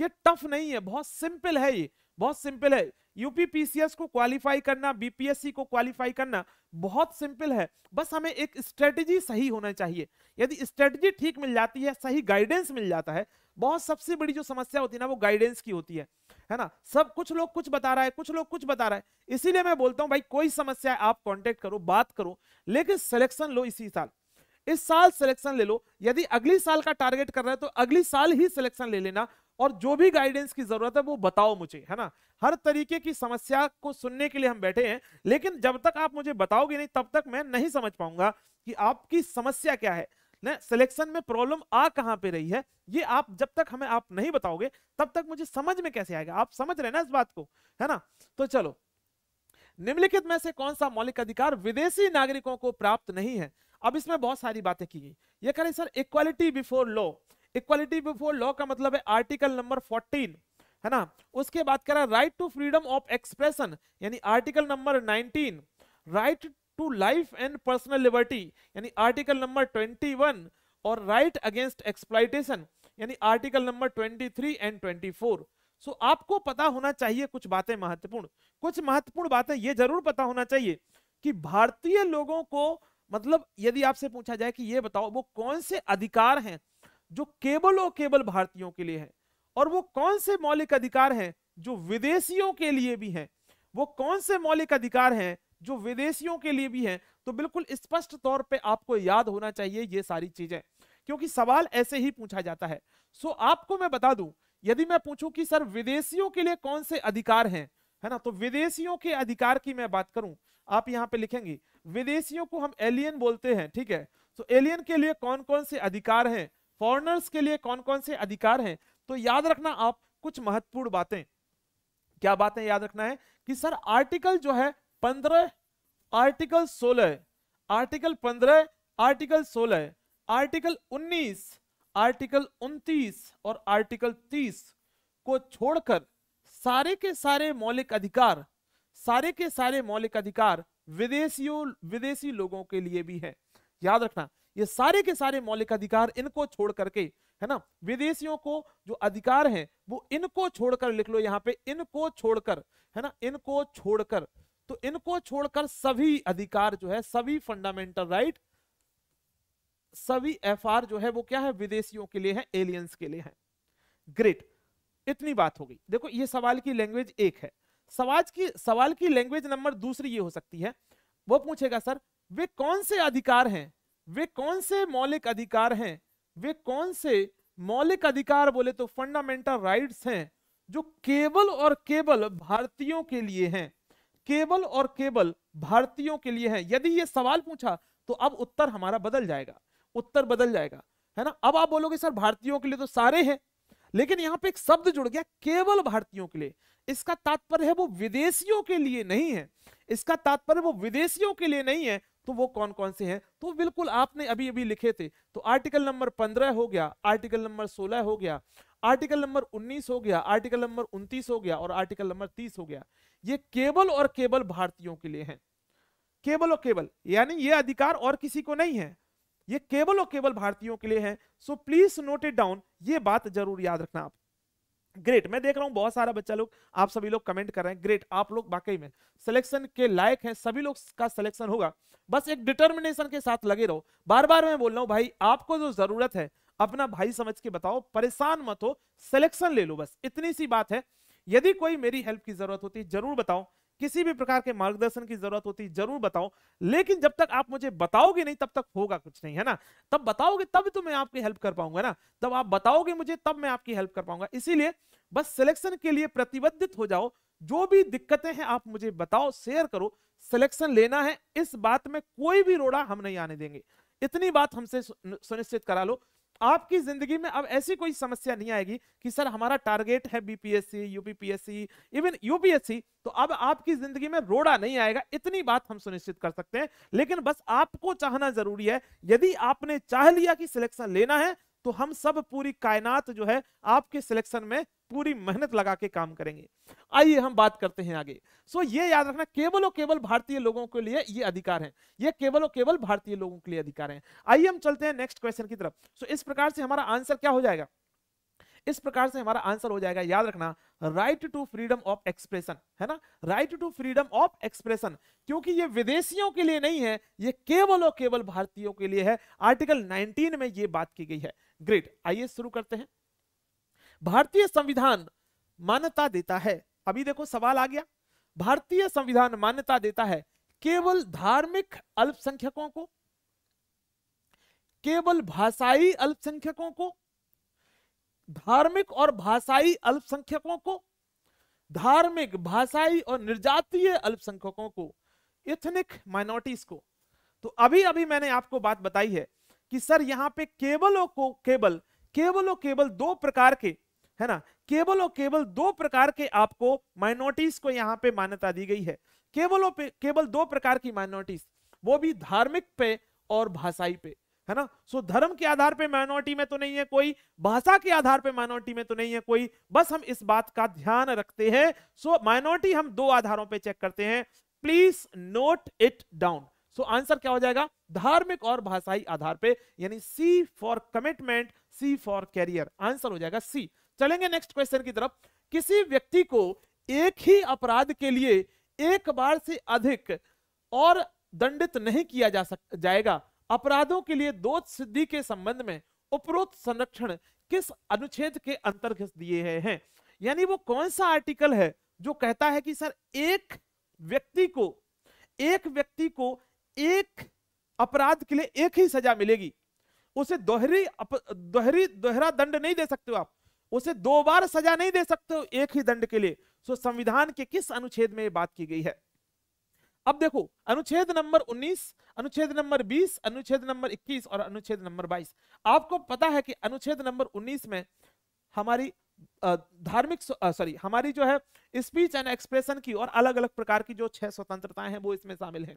ये टफ नहीं है बहुत सिंपल है ये बहुत सिंपल है यूपी पीसीएस को क्वालिफाई करना बीपीएससी को क्वालिफाई करना बहुत सिंपल है बस हमें एक स्ट्रेटजी सही होना चाहिए यदि स्ट्रेटजी ठीक मिल जाती है सही गाइडेंस मिल जाता है बहुत सबसे बड़ी जो समस्या होती है ना वो गाइडेंस की होती है है ना सब कुछ लोग कुछ बता रहा है कुछ लोग कुछ बता रहा है इसीलिए मैं बोलता हूँ भाई कोई समस्या है आप कॉन्टेक्ट करो बात करो लेकिन सिलेक्शन लो इसी साल इस साल सिलेक्शन ले लो यदि अगली साल का टारगेट कर रहे हैं तो अगली साल ही सिलेक्शन ले लेना और जो भी गाइडेंस की जरूरत है वो बताओ मुझे है ना हर तरीके की समस्या को सुनने के लिए हम बैठे हैं लेकिन जब तक आप मुझे बताओगे नहीं तब तक मैं नहीं समझ पाऊंगा कि आपकी समस्या क्या है ना सिलेक्शन में प्रॉब्लम आ कहां पे रही है ये आप जब तक हमें आप नहीं बताओगे तब तक मुझे समझ में कैसे आएगा आप समझ रहे ना इस बात को है ना तो चलो निम्नलिखित में से कौन सा मौलिक अधिकार विदेशी नागरिकों को प्राप्त नहीं है अब इसमें बहुत सारी बातें की गई ये कह रहे sir equality before law equality before law का मतलब है आर्टिकल नंबर 14 है ना उसके बाद कह रहा है right to freedom of expression यानी article number 19 right to life and personal liberty यानी आर्टिकल नंबर 21 और राइट अगेंस्ट एक्सप्लाइटेशन यानी article number 23 and 24 so so, आपको पता होना चाहिए कुछ बातें महत्वपूर्ण कुछ महत्वपूर्ण बातें ये जरूर पता होना चाहिए कि भारतीय लोगों को मतलब यदि आपसे पूछा जाए कि ये बताओ वो कौन से अधिकार हैं जो केवल और केवल भारतीयों के लिए है और वो कौन से मौलिक अधिकार हैं जो विदेशियों के लिए भी हैं वो कौन से मौलिक अधिकार हैं जो विदेशियों के लिए भी हैं तो बिल्कुल स्पष्ट तौर पे आपको याद होना चाहिए ये सारी चीजें क्योंकि सवाल ऐसे ही पूछा जाता है सो आपको मैं बता दूं यदि मैं पूछूं कि सर विदेशियों के लिए कौन से अधिकार हैं है ना तो विदेशियों के अधिकार की मैं बात करूं आप यहाँ पे लिखेंगे विदेशियों को हम एलियन बोलते हैं ठीक है तो एलियन के लिए कौन कौन से अधिकार हैं फॉरनर्स के लिए कौन कौन से अधिकार हैं तो याद रखना आप कुछ महत्वपूर्ण बातें क्या बातें याद रखना है कि सर आर्टिकल जो है पंद्रह आर्टिकल सोलह आर्टिकल पंद्रह आर्टिकल सोलह आर्टिकल उन्नीस आर्टिकल उन्तीस और आर्टिकल तीस को छोड़कर सारे के सारे मौलिक अधिकार सारे के सारे मौलिक अधिकार विदेशियों विदेशी लोगों के लिए भी है याद रखना ये सारे के सारे मौलिक अधिकार इनको छोड़ करके है ना विदेशियों को जो अधिकार हैं वो इनको छोड़कर लिख लो यहाँ पे इनको छोड़कर है ना इनको छोड़कर तो इनको छोड़कर सभी अधिकार जो है सभी फंडामेंटल राइट सभी एफआर जो है वो क्या है विदेशियों के लिए है एलियंस के लिए है ग्रेट इतनी बात हो गई देखो ये सवाल की लैंग्वेज एक है सवाल की सवाल की लैंग्वेज नंबर दूसरी ये हो सकती है वो पूछेगा सर वे कौन से अधिकार हैं वे कौन से मौलिक अधिकार हैं वे कौन से मौलिक अधिकार बोले तो फंडामेंटल राइट्स हैं जो केवल और केवल भारतीयों के लिए हैं केवल और केवल भारतीयों के लिए हैं यदि ये सवाल पूछा तो अब उत्तर हमारा बदल जाएगा उत्तर बदल जाएगा है ना अब आप बोलोगे सर भारतीयों के लिए तो सारे हैं लेकिन यहाँ पे एक शब्द जुड़ गया केवल भारतीयों के लिए इसका तात्पर्य है वो विदेशियों के लिए नहीं है इसका तात्पर्य वो विदेशियों के लिए नहीं है तो वो कौन कौन से हैं तो बिल्कुल आपने अभी अभी लिखे थे तो आर्टिकल नंबर पंद्रह हो गया आर्टिकल नंबर सोलह हो गया आर्टिकल नंबर उन्नीस हो गया आर्टिकल नंबर उन्तीस हो गया और आर्टिकल नंबर तीस हो गया ये केवल और केवल भारतीयों के लिए है केवल और केवल यानी ये अधिकार और किसी को नहीं है ये केवल और केवल भारतीयों के लिए है so please note it down ये बात जरूर याद रखना आप ग्रेट मैं देख रहा हूं बहुत सारा बच्चा लोग आप सभी लोग कमेंट कर रहे हैं ग्रेट आप लोग वाकई में सिलेक्शन के लायक हैं सभी लोग का सिलेक्शन होगा बस एक डिटर्मिनेशन के साथ लगे रहो बार बार मैं बोल रहा हूं भाई आपको जो जरूरत है अपना भाई समझ के बताओ परेशान मत हो सिलेक्शन ले लो बस इतनी सी बात है यदि कोई मेरी हेल्प की जरूरत होती जरूर बताओ किसी भी प्रकार के मार्गदर्शन की जरूरत होती है जरूर बताओ लेकिन जब तक आप मुझे बताओगे नहीं तब तक होगा कुछ नहीं है ना तब बताओगे तब तो मैं आपकी हेल्प कर पाऊंगा ना जब आप बताओगे मुझे तब मैं आपकी हेल्प कर पाऊंगा इसीलिए बस सिलेक्शन के लिए प्रतिबद्धित हो जाओ जो भी दिक्कतें हैं आप मुझे बताओ शेयर करो सिलेक्शन लेना है इस बात में कोई भी रोड़ा हम नहीं आने देंगे इतनी बात हमसे सुनिश्चित करा लो आपकी जिंदगी में अब ऐसी कोई समस्या नहीं आएगी कि सर हमारा टारगेट है बीपीएससी यूपीपीएससी इवन यूपीएससी तो अब आपकी जिंदगी में रोड़ा नहीं आएगा इतनी बात हम सुनिश्चित कर सकते हैं लेकिन बस आपको चाहना जरूरी है यदि आपने चाह लिया कि सिलेक्शन लेना है तो हम सब पूरी कायनात जो है आपके सिलेक्शन में पूरी मेहनत लगा के काम करेंगे आइए हम बात करते हैं आगे सो ये याद रखना केवल और केवल भारतीय लोगों के लिए ये अधिकार है ये केवल और केवल भारतीय लोगों के लिए अधिकार है आइए हम चलते हैं नेक्स्ट क्वेश्चन की तरफ सो इस प्रकार से हमारा आंसर क्या हो जाएगा इस प्रकार से हमारा आंसर हो जाएगा याद रखना right to freedom of expression है ना right to freedom of expression क्योंकि ये विदेशियों के लिए नहीं है ये केवल और केवल भारतीयों के लिए है आर्टिकल 19 में ये बात की गई है ग्रेट आइए शुरू करते हैं भारतीय संविधान मान्यता देता है अभी देखो सवाल आ गया भारतीय संविधान मान्यता देता है केवल धार्मिक अल्पसंख्यकों को केवल भाषाई अल्पसंख्यकों को धार्मिक और भाषाई अल्पसंख्यकों को धार्मिक भाषाई और निर्जातीय अल्पसंख्यकों को इथनिक माइनॉरिटीज को तो अभी अभी मैंने आपको बात बताई है कि सर यहाँ पे केबल को केबल केबल और केबल दो प्रकार के है ना केबल और केबल दो प्रकार के आपको माइनॉरिटीज को यहाँ पे मान्यता दी गई है केबल और केबल दो प्रकार की माइनॉरिटीज वो भी धार्मिक पे और भाषाई पे है ना सो धर्म के आधार पे माइनॉरिटी में तो नहीं है कोई भाषा के आधार पे माइनॉरिटी में तो नहीं है कोई बस हम इस बात का ध्यान रखते हैं सो माइनॉरिटी हम दो आधारों पे चेक करते हैं please note it down so answer क्या हो जाएगा धार्मिक और भाषाई आधार पे यानी C for commitment C for career answer हो जाएगा सी चलेंगे नेक्स्ट क्वेश्चन की तरफ किसी व्यक्ति को एक ही अपराध के लिए एक बार से अधिक और दंडित नहीं किया जा सक जाएगा अपराधों के लिए दो सिद्धि के संबंध में उपरोक्त संरक्षण किस अनुच्छेद के अंतर्गत दिए है, हैं यानी वो कौन सा आर्टिकल है जो कहता है कि सर एक व्यक्ति को एक व्यक्ति को एक अपराध के लिए एक ही सजा मिलेगी उसे दोहरी अप, दोहरी दोहरा दंड नहीं दे सकते हो आप उसे दो बार सजा नहीं दे सकते हो एक ही दंड के लिए सो संविधान के किस अनुच्छेद में बात की गई है अब देखो अनुच्छेद नंबर 19, अनुच्छेद नंबर 20, अनुच्छेद नंबर 21 और अनुच्छेद नंबर 22। आपको पता है कि अनुच्छेद नंबर 19 में हमारी धार्मिक सॉरी हमारी जो है स्पीच एंड एक्सप्रेशन की और अलग अलग प्रकार की जो छह स्वतंत्रताएं हैं वो इसमें शामिल हैं।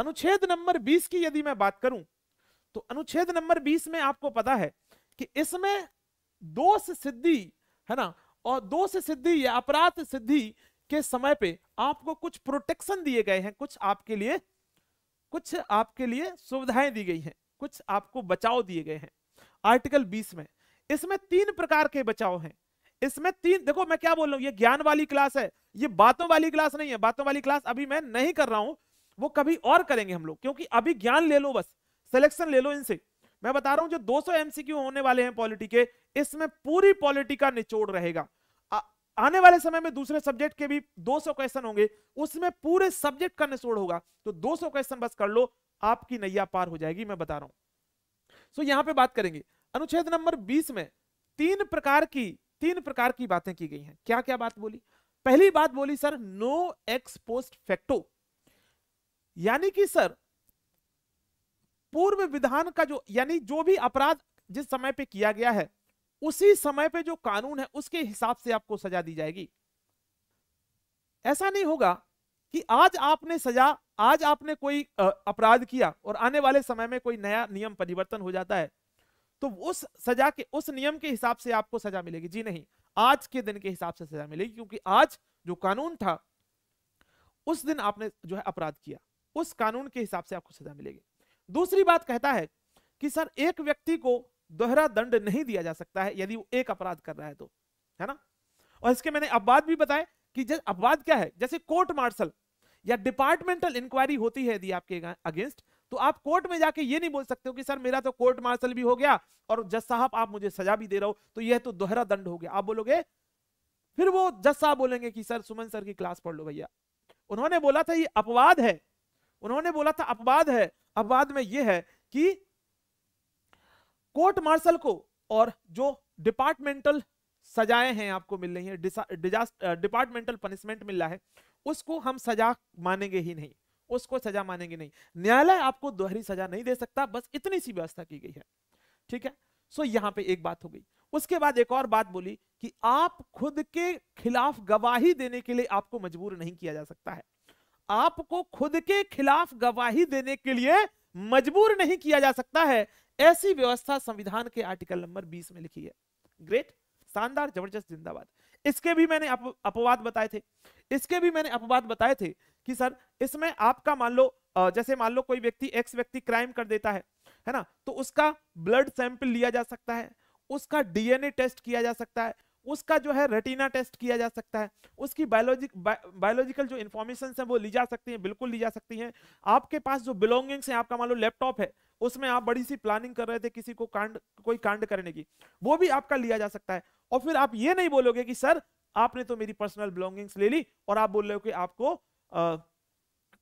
अनुच्छेद नंबर 20 की यदि मैं बात करूं तो अनुच्छेद नंबर 20 में आपको पता है कि इसमें दोष सिद्धि है ना और दोष सिद्धि या अपराध सिद्धि के समय पे आपको कुछ प्रोटेक्शन दिए गए हैं कुछ आपके लिए कुछ आपके लिए सुविधाएं दी गई हैं कुछ आपको बचाव दिए गए हैं आर्टिकल 20 में इसमें तीन प्रकार के बचाव हैं इसमें तीन देखो मैं क्या बोल रहा हूं ये ज्ञान वाली क्लास है ये बातों वाली क्लास नहीं है बातों वाली क्लास अभी मैं नहीं कर रहा हूं वो कभी और करेंगे हम लोग क्योंकि अभी ज्ञान ले लो बस सिलेक्शन ले लो इनसे मैं बता रहा हूं जो 200 एमसीक्यू होने वाले हैं पॉलिटी के इसमें पूरी पॉलिटी का निचोड़ रहेगा आने वाले समय में दूसरे सब्जेक्ट के भी 200 क्वेश्चन होंगे उसमें पूरे सब्जेक्ट का निचोड़ होगा तो 200 क्वेश्चन बस कर लो आपकी नैया पार हो जाएगी मैं बता रहा हूं सो यहां पे बात करेंगे अनुच्छेद नंबर 20 में तीन प्रकार की तीन प्रकार की बातें की गई हैं क्या क्या बात बोली पहली बात बोली sir no ex post facto यानी कि सर पूर्व विधान का जो यानी जो भी अपराध जिस समय पे किया गया है उसी समय पे जो कानून है उसके हिसाब से आपको सजा दी जाएगी ऐसा नहीं होगा कि आज आपने सजा आज आपने कोई अपराध किया और आने वाले समय में कोई नया नियम परिवर्तन हो जाता है तो उस सजा के उस नियम के हिसाब से आपको सजा मिलेगी जी नहीं आज के दिन के हिसाब से सजा मिलेगी क्योंकि आज जो कानून था उस दिन आपने जो है अपराध किया उस कानून के हिसाब से आपको सजा मिलेगी दूसरी बात कहता है कि सर एक व्यक्ति को दोहरा दंड नहीं दिया जा सकता है यदि वो एक अपराध कर रहा है तो है ना और इसके मैंने अपवाद भी बताए कि जैसे अपवाद क्या है जैसे कोर्ट मार्शल या डिपार्टमेंटल इंक्वायरी होती है यदि आपके अगेंस्ट तो आप कोर्ट में जाके ये नहीं बोल सकते हो कि सर मेरा तो कोर्ट मार्शल भी हो गया और जज साहब आप मुझे सजा भी दे रहे हो तो यह तो दोहरा दंड हो गया आप बोलोगे फिर वो जज साहब बोलेंगे कि सर सुमन सर की क्लास पढ़ लो भैया उन्होंने बोला था ये अपवाद है उन्होंने बोला था अपवाद है अपवाद में यह है कि कोर्ट मार्शल को और जो डिपार्टमेंटल सजाएं हैं आपको मिल रही है डिपार्टमेंटल पनिशमेंट मिल रहा है उसको हम सजा मानेंगे ही नहीं उसको सजा मानेंगे नहीं न्यायालय आपको दोहरी सजा नहीं दे सकता बस इतनी सी व्यवस्था की गई है ठीक है सो यहाँ पे एक बात हो गई उसके बाद एक और बात बोली कि आप खुद के खिलाफ गवाही देने के लिए आपको मजबूर नहीं किया जा सकता है आपको खुद के खिलाफ गवाही देने के लिए मजबूर नहीं किया जा सकता है ऐसी व्यवस्था संविधान के आर्टिकल नंबर 20 में लिखी है ग्रेट शानदार जबरदस्त जिंदाबाद इसके भी मैंने अप, अपवाद बताए थे इसके भी मैंने अपवाद बताए थे कि सर इसमें आपका मान लो जैसे मान लो कोई व्यक्ति एक्स व्यक्ति क्राइम कर देता है है ना तो उसका ब्लड सैंपल लिया जा सकता है उसका डीएनए टेस्ट किया जा सकता है उसका जो है रेटिना टेस्ट किया जा सकता है उसकी बायोलॉजिक बायोलॉजिकल जो इन्फॉर्मेशन है वो ली जा सकती है बिल्कुल ली जा सकती है आपके पास जो बिलोंगिंग्स है आपका मान लो लैपटॉप है उसमें आप बड़ी सी प्लानिंग कर रहे थे किसी को कांड कोई कांड करने की वो भी आपका लिया जा सकता है और फिर आप ये नहीं बोलोगे कि सर आपने तो मेरी पर्सनल बिलोंगिंग्स ले ली और आप बोल रहे हो कि आपको आ,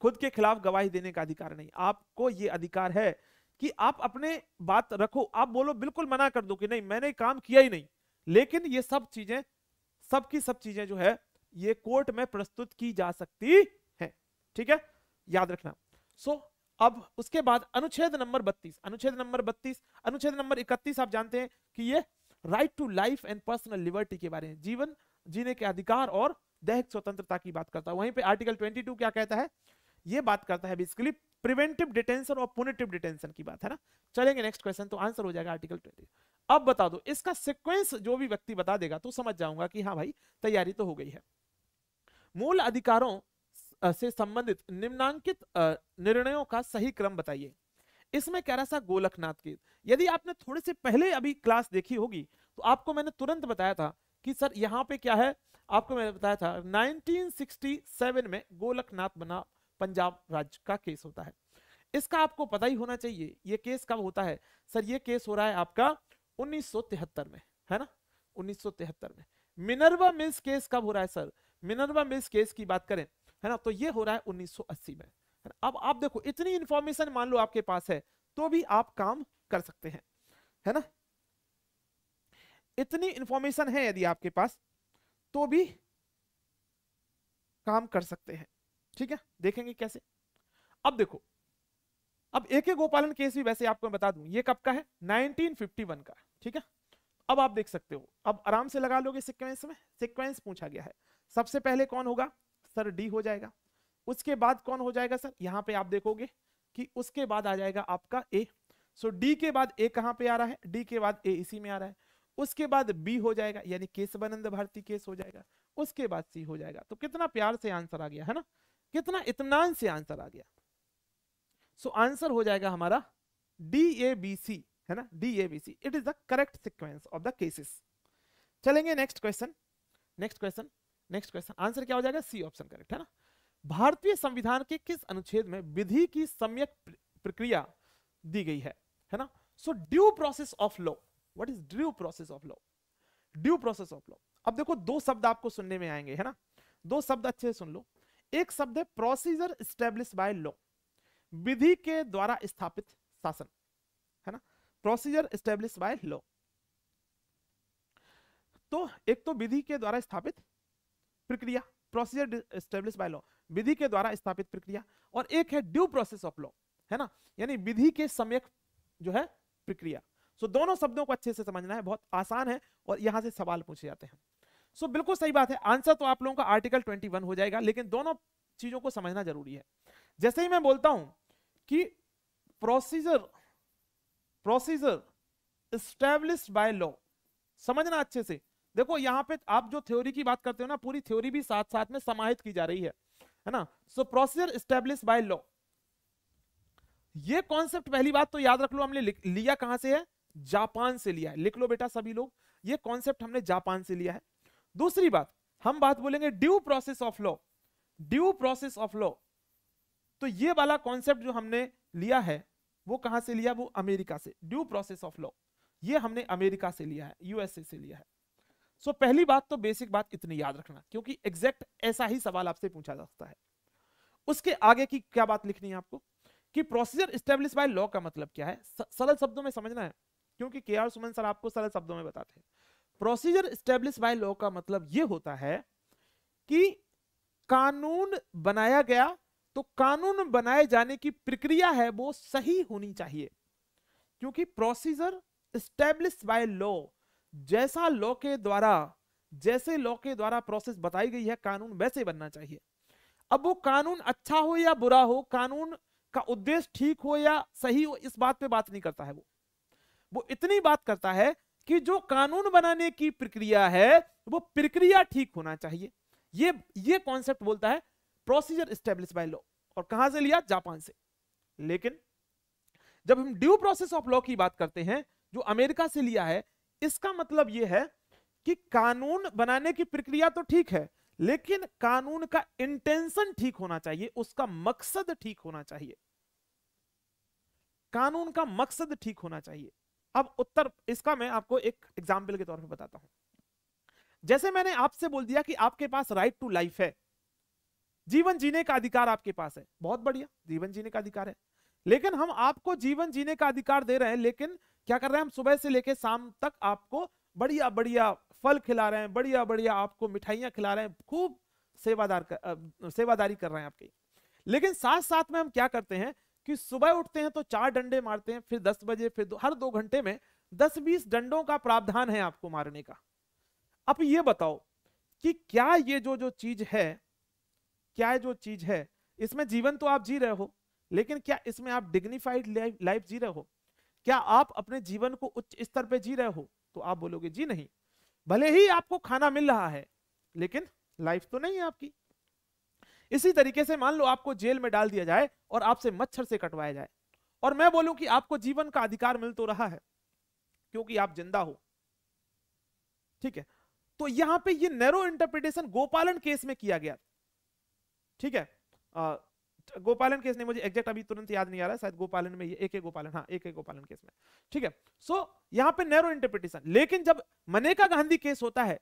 खुद के खिलाफ गवाही देने का अधिकार नहीं आपको ये अधिकार है कि आप अपने बात रखो आप बोलो बिल्कुल मना कर दो कि नहीं मैंने काम किया ही नहीं लेकिन ये सब चीजें सबकी सब चीजें जो है ये कोर्ट में प्रस्तुत की जा सकती है ठीक है याद रखना सो अब उसके बाद अनुच्छेद नंबर 32 अनुच्छेद नंबर 32 अनुच्छेद नंबर 31 आप जानते हैं कि ये right to life and personal liberty के बारे में जीवन जीने के अधिकार और दैहिक स्वतंत्रता की बात करता है वहीं पे आर्टिकल 22 क्या कहता है ये बात करता है बेसिकली प्रिवेंटिव डिटेंशन और पुनेटिव डिटेंशन की बात है ना चलेंगे नेक्स्ट क्वेश्चन तो आंसर हो जाएगा आर्टिकल ट्वेंटी अब बता दो इसका सिक्वेंस जो भी व्यक्ति बता देगा तो समझ जाऊंगा कि हाँ भाई तैयारी तो हो गई है मूल अधिकारों से संबंधित निम्नांकित निर्णयों का सही क्रम बताइए इसमें कह रहा था गोलखनाथ के यदि आपने थोड़े से पहले अभी क्लास देखी होगी तो आपको मैंने तुरंत बताया था कि सर यहाँ पे क्या है आपको मैंने बताया था 1967 में गोलखनाथ बना पंजाब राज्य का केस होता है इसका आपको पता ही होना चाहिए ये केस कब होता है सर ये केस हो रहा है आपका 1967 1973 में है ना 1973 में मिनरवा मिल्स केस कब हो रहा है सर मिनरवा मिल्स केस की बात करें है ना तो ये हो रहा है 1980 में है अब आप देखो इतनी इंफॉर्मेशन मान लो आपके पास है तो भी आप काम कर सकते हैं है ना इतनी इंफॉर्मेशन है यदि आपके पास तो भी काम कर सकते हैं ठीक है देखेंगे कैसे अब देखो अब एके गोपालन केस भी वैसे आपको मैं बता दूं ये कब का है 1951 का ठीक है अब आप देख सकते हो अब आराम से लगा लोगे सिक्वेंस में सिक्वेंस पूछा गया है सबसे पहले कौन होगा सर डी हो जाएगा उसके बाद कौन हो जाएगा सर यहाँ पे आप देखोगे कि उसके बाद आ जाएगा आपका ए सो डी के बाद ए कहाँ पे आ रहा है डी के बाद ए इसी में आ रहा है उसके बाद बी हो जाएगा यानी केशवानंद भारती केस हो जाएगा उसके बाद सी हो जाएगा तो कितना प्यार से आंसर आ गया है ना कितना इतमान से आंसर आ गया सो so, आंसर हो जाएगा हमारा डी ए बी सी है ना D A B C it is the correct sequence of the cases चलेंगे next question next question next question answer क्या हो जाएगा सी ऑप्शन करेक्ट है ना भारतीय संविधान के किस अनुच्छेद में विधि की सम्यक प्रक्रिया दी गई है है ना so due process of law what is due process of law due process of law अब देखो दो शब्द आपको सुनने में आएंगे है ना दो शब्द अच्छे से सुन लो एक शब्द है प्रोसीजर स्टेब्लिश बाय लॉ विधि के द्वारा स्थापित शासन प्रोसीजर स्टेब्लिश बाय लॉ तो एक तो विधि के द्वारा स्थापित प्रक्रिया प्रोसीजर स्टेब्लिश बाय लॉ विधि के द्वारा स्थापित प्रक्रिया और एक है ड्यू प्रोसेस ऑफ लॉ है ना यानी विधि के सम्यक जो है प्रक्रिया सो so, दोनों शब्दों को अच्छे से समझना है बहुत आसान है और यहां से सवाल पूछे जाते हैं सो so, बिल्कुल सही बात है आंसर तो आप लोगों का आर्टिकल 21 हो जाएगा लेकिन दोनों चीजों को समझना जरूरी है जैसे ही मैं बोलता हूं कि procedure procedure establish by law समझना अच्छे से देखो यहाँ पे आप जो थ्योरी की बात करते हो ना पूरी थ्योरी भी साथ साथ में समाहित की जा रही है है ना so procedure establish by law ये कॉन्सेप्ट पहली बात तो याद रख लो हमने लिया कहां से है जापान से लिया है लिख लो बेटा सभी लोग ये कॉन्सेप्ट हमने जापान से लिया है दूसरी बात हम बात बोलेंगे due process of law due process of law तो ये वाला कॉन्सेप्ट जो हमने लिया है वो कहाँ से लिया वो अमेरिका से ड्यू प्रोसेस ऑफ लॉ ये हमने अमेरिका से लिया है यूएसए से लिया है सो so, पहली बात तो बेसिक बात इतनी याद रखना क्योंकि एग्जैक्ट ऐसा ही सवाल आपसे पूछा जा सकता है उसके आगे की क्या बात लिखनी है आपको कि प्रोसीजर स्टेब्लिश बाय लॉ का मतलब क्या है सरल शब्दों में समझना है क्योंकि के आर सुमन सर आपको सरल शब्दों में बताते हैं प्रोसीजर स्टेब्लिश बाय लॉ का मतलब यह होता है कि कानून बनाया गया तो कानून बनाए जाने की प्रक्रिया है वो सही होनी चाहिए क्योंकि प्रोसीजर स्टेब्लिश बाय लॉ जैसा लॉ के द्वारा जैसे लॉ के द्वारा प्रोसेस बताई गई है कानून वैसे बनना चाहिए अब वो कानून अच्छा हो या बुरा हो कानून का उद्देश्य ठीक हो या सही हो इस बात पे बात नहीं करता है वो वो इतनी बात करता है कि जो कानून बनाने की प्रक्रिया है वो प्रक्रिया ठीक होना चाहिए ये ये कॉन्सेप्ट बोलता है प्रोसीजर स्टेब्लिश बाय लॉ और कहां से लिया जापान से लेकिन जब हम ड्यू प्रोसेस ऑफ लॉ की बात करते हैं जो अमेरिका से लिया है इसका मतलब यह है कि कानून बनाने की प्रक्रिया तो ठीक है लेकिन कानून का इंटेंशन ठीक होना चाहिए उसका मकसद ठीक होना चाहिए कानून का मकसद ठीक होना चाहिए अब उत्तर इसका मैं आपको एक एग्जाम्पल के तौर पर बताता हूं जैसे मैंने आपसे बोल दिया कि आपके पास राइट टू लाइफ है जीवन जीने का अधिकार आपके पास है बहुत बढ़िया जीवन जीने का अधिकार है लेकिन हम आपको जीवन जीने का अधिकार दे रहे हैं लेकिन क्या कर रहे हैं हम सुबह से लेकर शाम तक आपको बढ़िया बढ़िया फल खिला रहे हैं बढ़िया बढ़िया आपको मिठाइयां खिला रहे हैं खूब सेवादार कर, सेवादारी कर रहे हैं आपकी लेकिन साथ साथ में हम क्या करते हैं कि सुबह उठते हैं तो चार डंडे मारते हैं फिर दस बजे फिर दो, हर दो घंटे में दस बीस डंडों का प्रावधान है आपको मारने का अब ये बताओ कि क्या ये जो जो चीज है क्या जो चीज है इसमें जीवन तो आप जी रहे हो लेकिन क्या इसमें आप डिग्निफाइड लाइफ जी रहे हो क्या आप अपने जीवन को उच्च स्तर पे जी रहे हो तो आप बोलोगे जी नहीं भले ही आपको खाना मिल रहा है लेकिन लाइफ तो नहीं है आपकी इसी तरीके से मान लो आपको जेल में डाल दिया जाए और आपसे मच्छर से कटवाया जाए और मैं बोलूं कि आपको जीवन का अधिकार मिल तो रहा है क्योंकि आप जिंदा हो ठीक है तो यहां पे ये नैरो इंटरप्रिटेशन गोपालन केस में किया गया ठीक है गोपालन केस ने मुझे एग्जैक्ट अभी तुरंत याद नहीं आ रहा है शायद गोपालन में ये एक एक गोपालन हाँ एक एक गोपालन केस में ठीक है सो so, यहाँ पे नैरो इंटरप्रिटेशन लेकिन जब मनेका गांधी केस होता है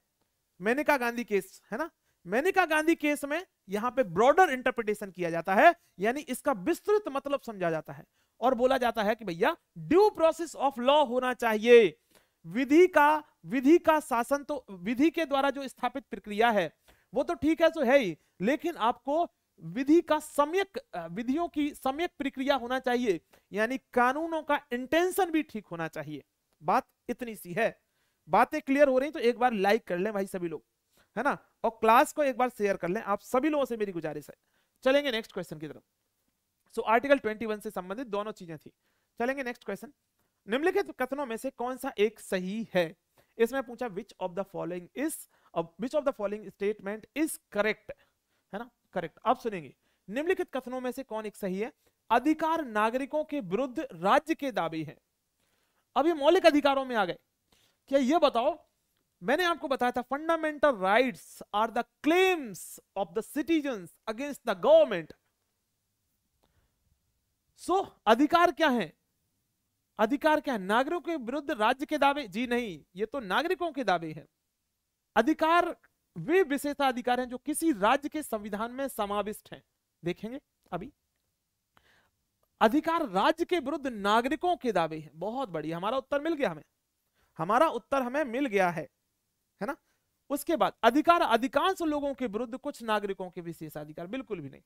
मेनेका गांधी केस है ना मेनेका गांधी केस में यहाँ पे ब्रॉडर इंटरप्रिटेशन किया जाता है यानी इसका विस्तृत मतलब समझा जाता है और बोला जाता है कि भैया ड्यू प्रोसेस ऑफ लॉ होना चाहिए विधि का विधि का शासन तो विधि के द्वारा जो स्थापित प्रक्रिया है वो तो ठीक है तो है ही लेकिन आपको विधि का सम्यक विधियों की सम्यक प्रक्रिया होना चाहिए यानी कानूनों का इंटेंशन भी ठीक होना चाहिए बात इतनी सी है बातें क्लियर हो रही तो एक बार लाइक कर लें भाई सभी लोग है ना और क्लास को एक बार शेयर कर लें आप सभी लोगों से मेरी गुजारिश है चलेंगे नेक्स्ट क्वेश्चन की तरफ सो आर्टिकल 21 से संबंधित दोनों चीजें थी चलेंगे नेक्स्ट क्वेश्चन निम्नलिखित कथनों में से कौन सा एक सही है इसमें पूछा which of the following is अब which of the following statement is correct है ना करेक्ट आप सुनेंगे निम्नलिखित कथनों में से कौन एक सही है अधिकार नागरिकों के विरुद्ध राज्य के दावे हैं अब ये मौलिक अधिकारों में आ गए क्या ये बताओ मैंने आपको बताया था fundamental rights are the claims of the citizen against the government so अधिकार क्या है अधिकार क्या है नागरिकों के विरुद्ध राज्य के दावे जी नहीं ये तो नागरिकों के दावे हैं अधिकार वे विशेषाधिकार हैं जो किसी राज्य के संविधान में समाविष्ट हैं देखेंगे अभी अधिकार राज्य के विरुद्ध नागरिकों के दावे हैं बहुत बड़ी हमारा उत्तर मिल गया हमें हमारा उत्तर हमें मिल गया है है ना उसके बाद अधिकार अधिकांश लोगों के विरुद्ध कुछ नागरिकों के विशेषाधिकार बिल्कुल भी नहीं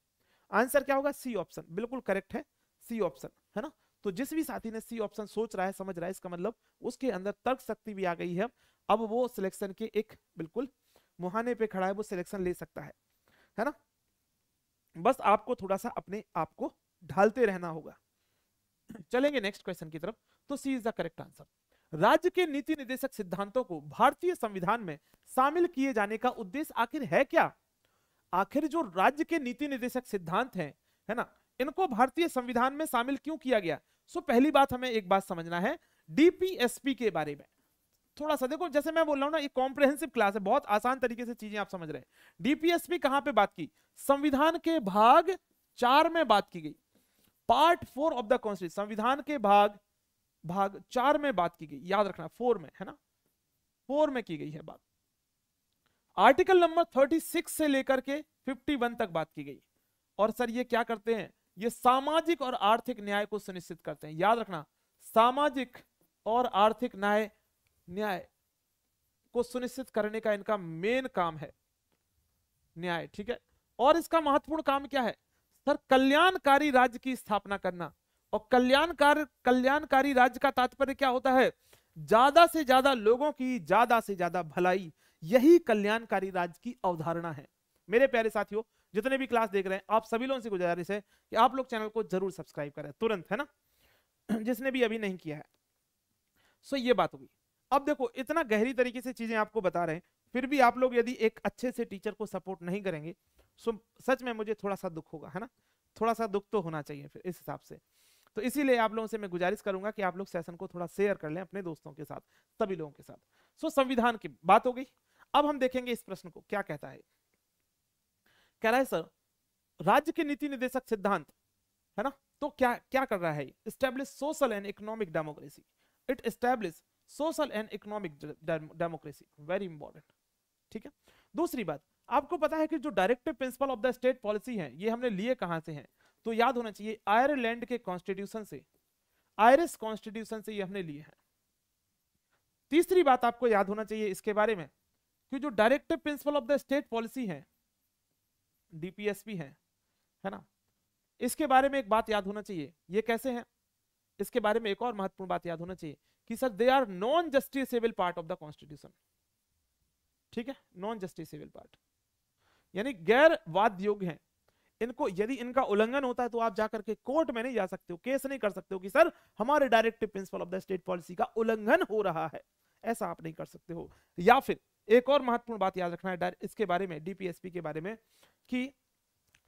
आंसर क्या होगा सी ऑप्शन बिल्कुल करेक्ट है सी ऑप्शन है ना तो जिस भी साथी ने सी ऑप्शन सोच रहा है समझ रहा है इसका मतलब उसके अंदर तर्क शक्ति भी आ गई है अब वो सिलेक्शन के एक बिल्कुल मुहाने पे खड़ा है वो सिलेक्शन ले सकता है है ना बस आपको थोड़ा सा अपने आप को ढालते रहना होगा चलेंगे नेक्स्ट क्वेश्चन की तरफ तो C is the correct answer राज्य के नीति निदेशक सिद्धांतों को भारतीय संविधान में शामिल किए जाने का उद्देश्य आखिर है क्या आखिर जो राज्य के नीति निदेशक सिद्धांत हैं है ना इनको भारतीय संविधान में शामिल क्यों किया गया सो पहली बात हमें एक बात समझना है डीपीएसपी के बारे में थोड़ा सा देखो जैसे मैं बोल रहा हूँ ना ये कॉम्प्रेहेंसिव क्लास है बहुत आसान तरीके से चीजें आप समझ रहे हैं डीपीएसपी कहाँ पे बात की संविधान के भाग चार में बात की गई part four of the constitution संविधान के भाग भाग चार में बात की गई याद रखना फोर में है ना फोर में की गई है बात आर्टिकल नंबर थर्टी सिक्स से लेकर के फिफ्टी वन तक बात की गई और सर ये क्या करते हैं ये सामाजिक और आर्थिक न्याय को सुनिश्चित करते हैं याद रखना सामाजिक और आर्थिक न्याय न्याय को सुनिश्चित करने का इनका मेन काम है न्याय ठीक है और इसका महत्वपूर्ण काम क्या है सर कल्याणकारी राज्य की स्थापना करना और कल्याणकार कल्याणकारी राज्य का तात्पर्य क्या होता है ज्यादा से ज्यादा लोगों की ज्यादा से ज्यादा भलाई यही कल्याणकारी राज्य की अवधारणा है मेरे प्यारे साथियों जितने भी क्लास देख रहे हैं आप सभी लोगों से गुजारिश है कि आप लोग चैनल को जरूर सब्सक्राइब करें तुरंत है ना जिसने भी अभी नहीं किया है सो ये बात होगी अब देखो इतना गहरी तरीके से चीजें आपको बता रहे हैं फिर भी आप लोग यदि एक अच्छे से टीचर को सपोर्ट नहीं करेंगे सो सच में मुझे थोड़ा सा दुख होगा है ना थोड़ा सा दुख तो होना चाहिए फिर इस हिसाब से तो इसीलिए आप लोगों से मैं गुजारिश करूंगा कि आप लोग सेशन को थोड़ा शेयर कर लें अपने दोस्तों के साथ सभी लोगों के साथ सो संविधान की बात हो गई अब हम देखेंगे इस प्रश्न को क्या कहता है कह रहा है सर राज्य के नीति निदेशक सिद्धांत है ना तो क्या क्या कर रहा है establish social and economic democracy it establish social and economic democracy very important ठीक है दूसरी बात आपको पता है कि जो directive principle of the state policy है ये हमने लिए कहाँ से हैं तो याद होना चाहिए आयरलैंड के कॉन्स्टिट्यूशन से आयरिस कॉन्स्टिट्यूशन से ये हमने लिए हैं तीसरी बात आपको याद होना चाहिए इसके बारे में कि जो directive principle of the state policy है डीपीएसपी है है ना इसके बारे में एक बात याद होना चाहिए ये कैसे है इसके बारे में एक और महत्वपूर्ण बात याद होना चाहिए कि sir they are non justiciable part of the constitution ठीक है नॉन जस्टिसेबल पार्ट यानी गैर वाद योग्य है इनको यदि इनका उल्लंघन होता है तो आप जाकर के कोर्ट में नहीं जा सकते हो केस नहीं कर सकते हो कि सर हमारे directive principle of the state policy का उल्लंघन हो रहा है ऐसा आप नहीं कर सकते हो या फिर एक और महत्वपूर्ण बात याद रखना है इसके बारे में डीपीएसपी के बारे में कि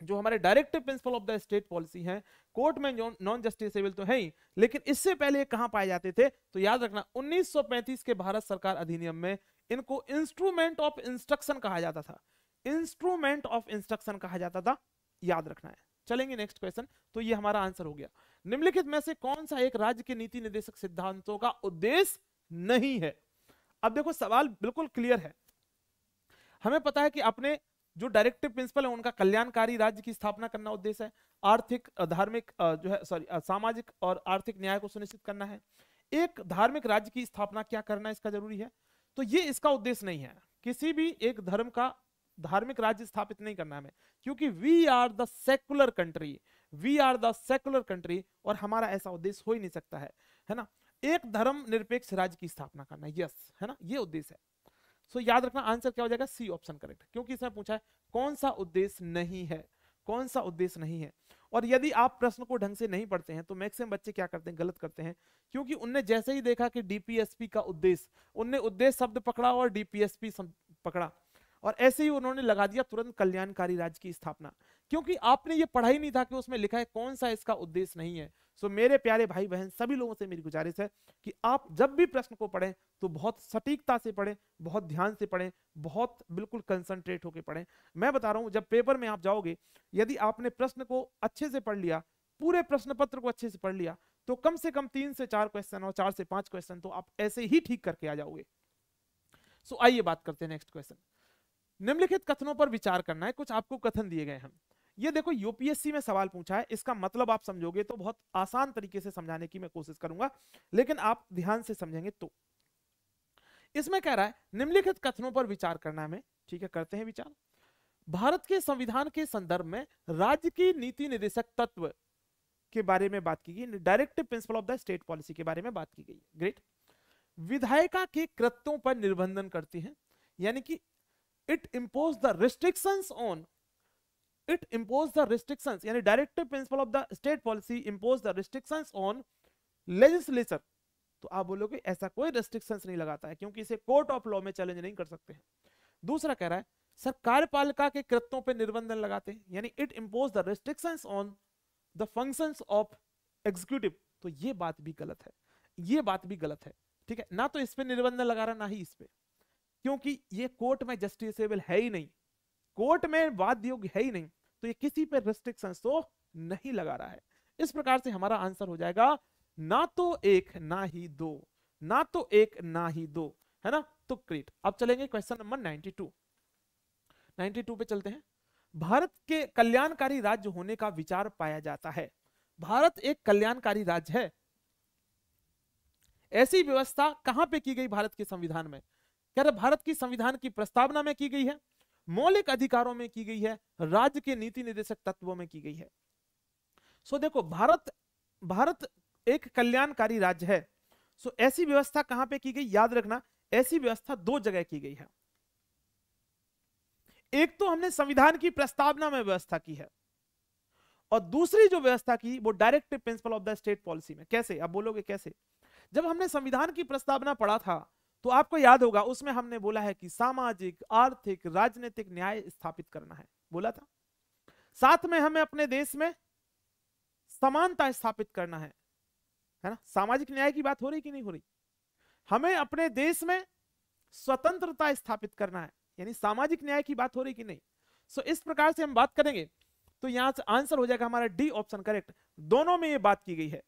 जो हमारे directive principle of the state policy है कोर्ट में नॉन जस्टिसेबल तो है ही लेकिन इससे पहले ये कहां पाए जाते थे तो याद रखना 1935 के भारत सरकार अधिनियम में इनको इंस्ट्रूमेंट ऑफ इंस्ट्रक्शन कहा जाता था इंस्ट्रूमेंट ऑफ इंस्ट्रक्शन कहा जाता था याद रखना है चलेंगे नेक्स्ट क्वेश्चन तो ये हमारा आंसर हो गया निम्नलिखित में से कौन सा एक राज्य के नीति निर्देशक सिद्धांतों का उद्देश्य नहीं है अब देखो सवाल बिल्कुल क्लियर है हमें पता है कि अपने जो डायरेक्टिव प्रिंसिपल है उनका कल्याणकारी राज्य की स्थापना करना उद्देश्य है आर्थिक धार्मिक जो है सॉरी सामाजिक और आर्थिक न्याय को सुनिश्चित करना है एक धार्मिक राज्य की स्थापना क्या करना इसका जरूरी है तो ये इसका उद्देश्य नहीं है किसी भी एक धर्म का धार्मिक राज्य स्थापित नहीं करना हमें क्योंकि we are the secular country we are the secular country और हमारा ऐसा उद्देश्य हो ही नहीं सकता है है ना एक धर्म निरपेक्ष राज्य की स्थापना करना यस है ना ये उद्देश्य है सो याद रखना आंसर क्या हो जाएगा सी ऑप्शन करेक्ट क्योंकि इसमें पूछा है कौन सा उद्देश्य नहीं है कौन सा उद्देश्य नहीं है और यदि आप प्रश्न को ढंग से नहीं पढ़ते हैं तो मैक्सिमम बच्चे क्या करते हैं गलत करते हैं क्योंकि उनने जैसे ही देखा कि डीपीएसपी का उद्देश्य उनने उद्देश्य शब्द पकड़ा और डीपीएसपी पकड़ा और ऐसे ही उन्होंने लगा दिया तुरंत कल्याणकारी राज्य की स्थापना क्योंकि आपने ये पढ़ा ही नहीं था कि उसमें लिखा है कौन सा इसका उद्देश्य नहीं है सो मेरे प्यारे भाई बहन सभी लोगों से मेरी गुजारिश है कि आप जब भी प्रश्न को पढ़ें तो बहुत सटीकता से पढ़ें बहुत ध्यान से पढ़ें बहुत बिल्कुल कंसंट्रेट होकर पढ़ें मैं बता रहा हूँ जब पेपर में आप जाओगे यदि आपने प्रश्न को अच्छे से पढ़ लिया पूरे प्रश्न पत्र को अच्छे से पढ़ लिया तो कम से कम तीन से चार क्वेश्चन और चार से पांच क्वेश्चन तो आप ऐसे ही ठीक करके आ जाओगे सो आइए बात करते हैं नेक्स्ट क्वेश्चन निम्नलिखित कथनों पर विचार करना है कुछ आपको कथन दिए गए हैं ये देखो यूपीएससी में सवाल पूछा है इसका मतलब आप समझोगे तो बहुत आसान तरीके से समझाने की मैं कोशिश करूंगा लेकिन आप ध्यान से समझेंगे तो इसमें कह रहा है निम्नलिखित कथनों पर विचार करना है ठीक है करते हैं विचार भारत के संविधान के संदर्भ में राज्य की नीति निदेशक तत्व के बारे में बात की गई directive principle of the state policy के बारे में बात की गई ग्रेट विधायिका के कृत्यों पर निर्बंधन करती है यानी कि it imposed the restriction on it imposed the restriction यानी directive principle of the state policy impose the restriction on legislature तो आप बोलोगे ऐसा कोई रिस्ट्रिक्शंस नहीं लगाता है क्योंकि इसे कोर्ट ऑफ लॉ में चैलेंज नहीं कर सकते हैं दूसरा कह रहा है सर कार्यपालिका के कृत्यों पर निर्बंधन लगाते हैं यानी it impose the restrictions on the function of executive तो ये बात भी गलत है ये बात भी गलत है ठीक है ना तो इस पर निर्बंधन लगा रहा ना ही इस पर क्योंकि ये कोर्ट में जस्टिसेबल है ही नहीं कोर्ट में वाद योग्य है ही नहीं तो ये किसी पर रिस्ट्रिक्शन तो नहीं लगा रहा है इस प्रकार से हमारा आंसर हो जाएगा ना तो एक ना ही दो ना तो एक ना ही दो है ना तो क्रीट अब चलेंगे क्वेश्चन नंबर 92 92 पे चलते हैं भारत के कल्याणकारी राज्य होने का विचार पाया जाता है भारत एक कल्याणकारी राज्य है ऐसी व्यवस्था कहां पे की गई भारत के संविधान में कह रहे भारत की संविधान की प्रस्तावना में की गई है मौलिक अधिकारों में की गई है राज्य के नीति निर्देशक तत्वों में की गई है सो देखो भारत भारत एक कल्याणकारी राज्य है सो ऐसी व्यवस्था कहां पे की गई याद रखना ऐसी व्यवस्था दो जगह की गई है एक तो हमने संविधान की प्रस्तावना में व्यवस्था की है और दूसरी जो व्यवस्था की वो directive principle of the state policy में कैसे आप बोलोगे कैसे जब हमने संविधान की प्रस्तावना पढ़ा था तो आपको याद होगा उसमें हमने बोला है कि सामाजिक आर्थिक राजनीतिक न्याय स्थापित करना है बोला था साथ में हमें अपने देश में समानता स्थापित करना है है ना सामाजिक न्याय की बात हो रही कि नहीं हो रही हमें अपने देश में स्वतंत्रता स्थापित करना है यानी सामाजिक न्याय की बात हो रही कि नहीं सो इस प्रकार से हम बात करेंगे तो यहां से आंसर हो जाएगा हमारा डी ऑप्शन करेक्ट दोनों में ये बात की गई है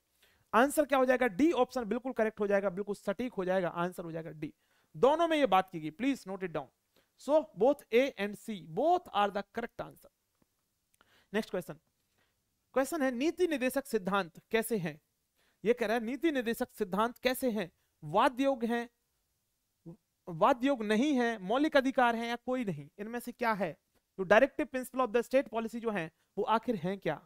आंसर क्या हो जाएगा डी ऑप्शन बिल्कुल करेक्ट हो जाएगा बिल्कुल सटीक हो जाएगा आंसर हो जाएगा डी दोनों में ये बात की गई please note it down so both A and C both are the correct answer next question question है नीति निदेशक सिद्धांत कैसे हैं ये कह रहा है नीति निदेशक सिद्धांत कैसे हैं वाद्योग हैं वाद्योग नहीं है मौलिक अधिकार है या कोई नहीं इनमें से क्या है तो directive principle of the state policy जो है वो आखिर है क्या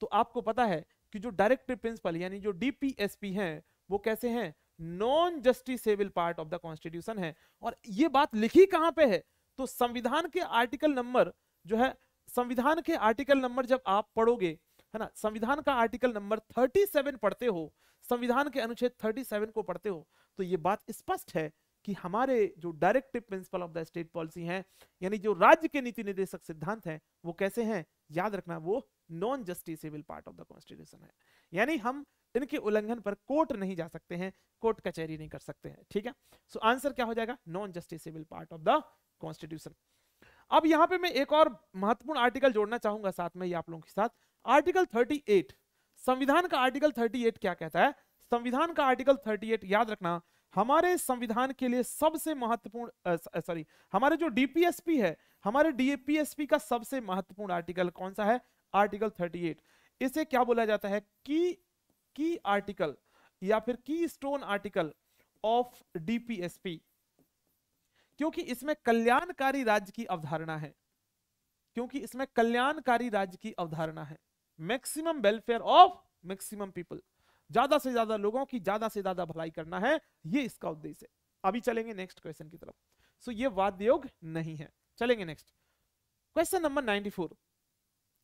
तो आपको पता है कि जो डायरेक्ट प्रिंसिपल यानी जो डीपीएसपी हैं वो कैसे हैं non justiciable part of the constitution है और ये बात लिखी कहां पे है तो संविधान के आर्टिकल नंबर जो है संविधान के आर्टिकल नंबर जब आप पढ़ोगे है ना संविधान का आर्टिकल नंबर 37 पढ़ते हो संविधान के अनुच्छेद 37 को पढ़ते हो तो ये बात स्पष्ट है कि हमारे जो directive principle of the state policy हैं यानी जो राज्य के नीति निर्देशक सिद्धांत हैं वो कैसे हैं याद रखना वो non justiciable part of the constitution है यानी हम इनके उल्लंघन पर कोर्ट नहीं जा सकते हैं कोर्ट कचहरी नहीं कर सकते हैं ठीक है सो so, आंसर क्या हो जाएगा non justiciable part of the constitution अब यहां पे मैं एक और महत्वपूर्ण आर्टिकल जोड़ना चाहूंगा साथ में ये आप लोगों के साथ आर्टिकल 38 संविधान का आर्टिकल 38 क्या कहता है संविधान का आर्टिकल 38 याद रखना हमारे संविधान के लिए सबसे महत्वपूर्ण सॉरी हमारे जो डीपीएसपी है हमारे डीपीएसपी का सबसे महत्वपूर्ण आर्टिकल कौन सा है आर्टिकल 38 इसे क्या बोला जाता है की की आर्टिकल या फिर की स्टोन आर्टिकल ऑफ डीपीएसपी क्योंकि इसमें कल्याणकारी राज्य की अवधारणा है क्योंकि इसमें कल्याणकारी राज्य की अवधारणा है maximum welfare of maximum people ज्यादा से ज्यादा लोगों की ज्यादा से ज्यादा भलाई करना है ये इसका उद्देश्य है अभी चलेंगे नेक्स्ट क्वेश्चन की तरफ सो so, ये वाद्य योग नहीं है चलेंगे नेक्स्ट क्वेश्चन नंबर 94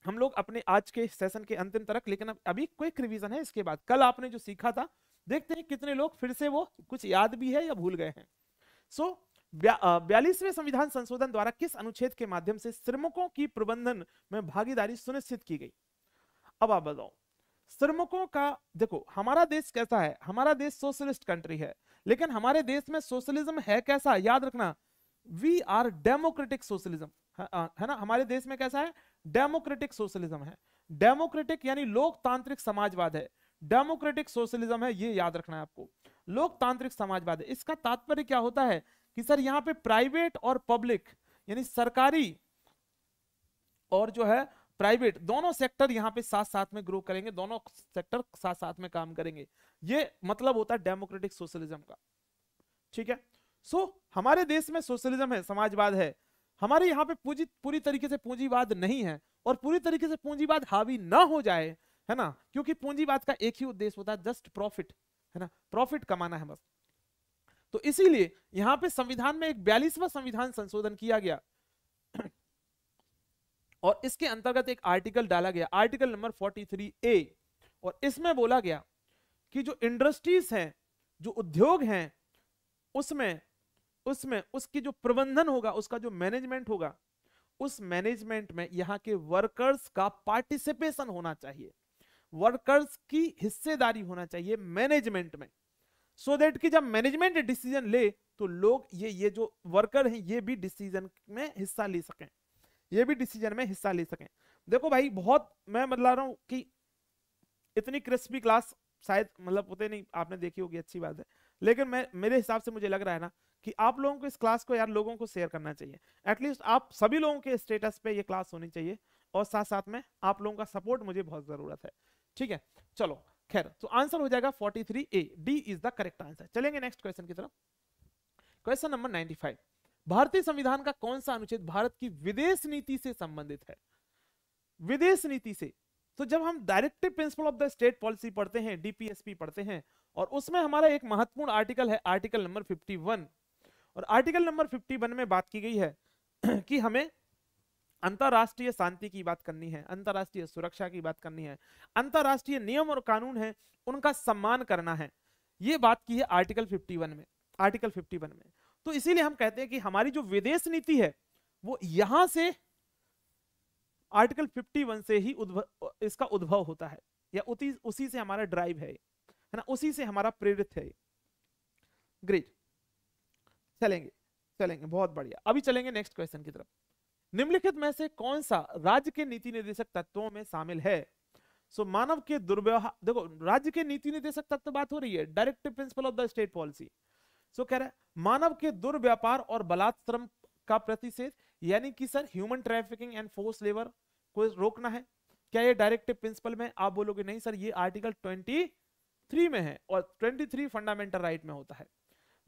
हम लोग अपने आज के सेशन के अंतिम तरक लेकिन अभी क्विक रिविजन है इसके बाद कल आपने जो सीखा था देखते हैं कितने लोग फिर से वो कुछ याद भी है या भूल गए हैं सो so, बयालीसवें संविधान संशोधन द्वारा किस अनुच्छेद के माध्यम से श्रमिकों की प्रबंधन में भागीदारी सुनिश्चित की गई अब आप बताओ श्रमिकों का देखो हमारा देश कैसा है हमारा देश सोशलिस्ट कंट्री है लेकिन हमारे देश में सोशलिज्म है कैसा याद रखना वी आर डेमोक्रेटिक सोशलिज्म है ना हमारे देश में कैसा है डेमोक्रेटिक सोशलिज्म है डेमोक्रेटिक यानी लोकतांत्रिक समाजवाद है डेमोक्रेटिक सोशलिज्म है ये याद रखना है आपको लोकतांत्रिक समाजवाद है इसका तात्पर्य क्या होता है कि सर यहाँ पे प्राइवेट और पब्लिक यानी सरकारी और जो है प्राइवेट दोनों सेक्टर यहाँ पे साथ साथ में ग्रो करेंगे दोनों सेक्टर साथ साथ में काम करेंगे ये मतलब होता है डेमोक्रेटिक सोशलिज्म का ठीक है सो so, हमारे देश में सोशलिज्म है समाजवाद है हमारे यहाँ पे पूंजी पूरी तरीके से पूंजीवाद नहीं है और पूरी तरीके से पूंजीवाद हावी ना हो जाए है ना क्योंकि पूंजीवाद का एक ही उद्देश्य होता है जस्ट प्रॉफिट है ना प्रॉफिट कमाना है बस तो इसीलिए यहाँ पे संविधान में एक बयालीसवा संविधान संशोधन किया गया और इसके अंतर्गत एक आर्टिकल डाला गया आर्टिकल नंबर फोर्टी ए और इसमें बोला गया कि जो इंडस्ट्रीज हैं जो उद्योग हैं उसमें उसमें उसकी जो प्रबंधन होगा उसका जो मैनेजमेंट होगा उस मैनेजमेंट में यहाँ के वर्कर्स का पार्टिसिपेशन होना चाहिए वर्कर्स की हिस्सेदारी होना चाहिए मैनेजमेंट में सो so देट कि जब मैनेजमेंट डिसीजन ले तो लोग ये ये जो वर्कर हैं ये भी डिसीजन में हिस्सा ले सकें ये भी डिसीजन में हिस्सा ले सकें देखो भाई बहुत मैं बतला रहा हूँ कि इतनी क्रिस्पी क्लास शायद मतलब होते नहीं आपने देखी होगी अच्छी बात है लेकिन मैं मेरे हिसाब से मुझे लग रहा है ना कि आप लोगों को इस क्लास को यार लोगों को शेयर करना चाहिए एटलीस्ट आप सभी लोगों के स्टेटस पे ये क्लास होनी चाहिए और साथ साथ में आप लोगों का सपोर्ट मुझे बहुत जरूरत है ठीक है चलो खैर तो आंसर हो जाएगा 43 A D is the correct answer चलेंगे नेक्स्ट क्वेश्चन की तरफ क्वेश्चन नंबर 95 भारतीय संविधान का कौन सा अनुच्छेद भारत की विदेश नीति से संबंधित है विदेश नीति से तो जब हम directive principle of the state policy पढ़ते हैं डीपीएसपी पढ़ते हैं और उसमें हमारा एक महत्वपूर्ण आर्टिकल है आर्टिकल नंबर और आर्टिकल नंबर 51 में बात की गई है कि हमें अंतर्राष्ट्रीय शांति की बात करनी है अंतर्राष्ट्रीय सुरक्षा की बात करनी है अंतर्राष्ट्रीय नियम और कानून है उनका सम्मान करना है ये बात की है आर्टिकल 51 में आर्टिकल 51 में तो इसीलिए हम कहते हैं कि हमारी जो विदेश नीति है वो यहां से आर्टिकल 51 से ही उद्भव इसका उद्भव होता है या उसी से हमारा ड्राइव है ना उसी से हमारा प्रेरित है ग्रेट चलेंगे चलेंगे बहुत बढ़िया अभी चलेंगे नेक्स्ट क्वेश्चन की तरफ निम्नलिखित में से कौन सा राज्य के नीति निर्देशक तत्वों में शामिल है सो so, मानव के दुर्व्यवहार देखो राज्य के नीति निर्देशक तत्व तो बात हो रही है directive principle of the state policy so कह रहा है मानव के दुर्व्यापार और बलात्म का प्रतिषेध यानी कि sir human trafficking and force labour को रोकना है क्या ये डायरेक्टिव प्रिंसिपल में आप बोलोगे नहीं सर ये आर्टिकल ट्वेंटी में है और ट्वेंटी फंडामेंटल राइट में होता है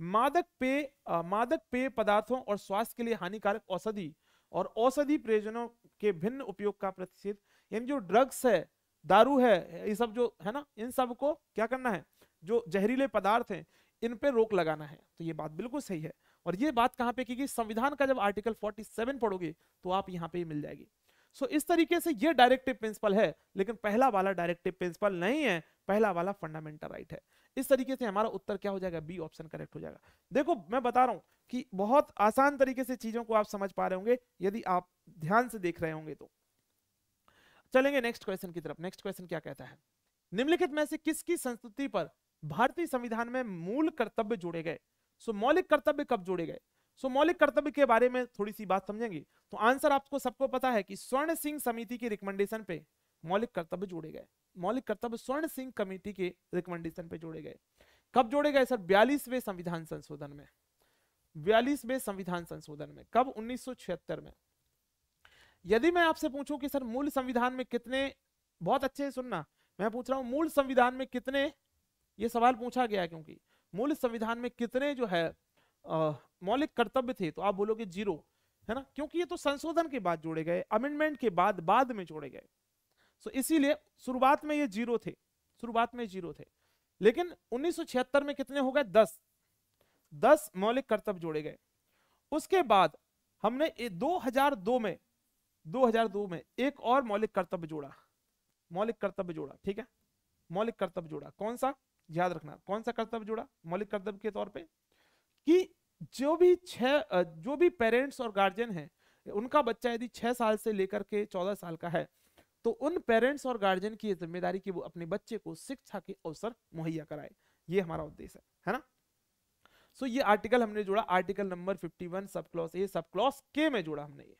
मादक पेय मादक पेय पदार्थों और स्वास्थ्य के लिए हानिकारक औषधि और औषधि प्रयोजनों के भिन्न उपयोग का प्रतिषेध यानी जो ड्रग्स है दारू है ये सब जो है ना इन सब को क्या करना है जो जहरीले पदार्थ हैं इन पे रोक लगाना है तो ये बात बिल्कुल सही है और ये बात कहाँ पे की गई संविधान का जब आर्टिकल 47 पढ़ोगे तो आप यहाँ पे ही मिल जाएगी सो so, इस तरीके से ये डायरेक्टिव प्रिंसिपल है लेकिन पहला वाला डायरेक्टिव प्रिंसिपल नहीं है पहला वाला फंडामेंटल राइट है इस तरीके से हमारा उत्तर क्या हो जाएगा बी ऑप्शन करेक्ट हो जाएगा देखो मैं बता रहा हूँ कि बहुत आसान तरीके से चीजों को आप समझ पा रहे होंगे यदि आप ध्यान से देख रहे होंगे तो चलेंगे नेक्स्ट क्वेश्चन की तरफ नेक्स्ट क्वेश्चन क्या कहता है निम्नलिखित में से किसकी संस्कृति पर भारतीय संविधान में मूल कर्तव्य जोड़े गए सो मौलिक कर्तव्य कब जोड़े गए सो मौलिक कर्तव्य के बारे में थोड़ी सी बात समझेंगे तो आंसर आपको सबको पता है कि स्वर्ण सिंह समिति की रिकमेंडेशन पे मौलिक कर्तव्य जोड़े गए मौलिक कर्तव्य स्वर्ण सिंह कमेटी के रिकमेंडेशन पे जोड़े गए कब जोड़े गए सर बयालीसवे संविधान संशोधन में बयालीसवे संविधान संशोधन में कब उन्नीस में यदि मैं आपसे पूछूं कि सर मूल संविधान में कितने बहुत अच्छे से सुनना मैं पूछ रहा हूं मूल संविधान में कितने ये सवाल पूछा गया क्योंकि मूल संविधान में कितने जो है मौलिक कर्तव्य थे तो आप बोलोगे जीरो है ना क्योंकि ये तो संशोधन के बाद जोड़े गए अमेंडमेंट के बाद बाद में जोड़े गए सो इसीलिए शुरुआत में ये जीरो थे शुरुआत में जीरो थे लेकिन 1976 में कितने हो गए दस दस मौलिक कर्तव्य जोड़े गए उसके बाद हमने 2002 में 2002 में एक और मौलिक कर्तव्य जोड़ा मौलिक कर्तव्य जोड़ा ठीक है मौलिक कर्तव्य जोड़ा कौन सा याद रखना कौन सा कर्तव्य जोड़ा मौलिक कर्तव्य के तौर पे कि जो भी छह जो भी पेरेंट्स और गार्जियन हैं उनका बच्चा यदि छह साल से लेकर के चौदह साल का है तो उन पेरेंट्स और गार्जियन की जिम्मेदारी कि वो अपने बच्चे को शिक्षा के अवसर मुहैया कराए ये हमारा उद्देश्य है है ना सो ये आर्टिकल हमने जोड़ा आर्टिकल नंबर 51 सब क्लॉस ए सब क्लॉस के में जोड़ा हमने ये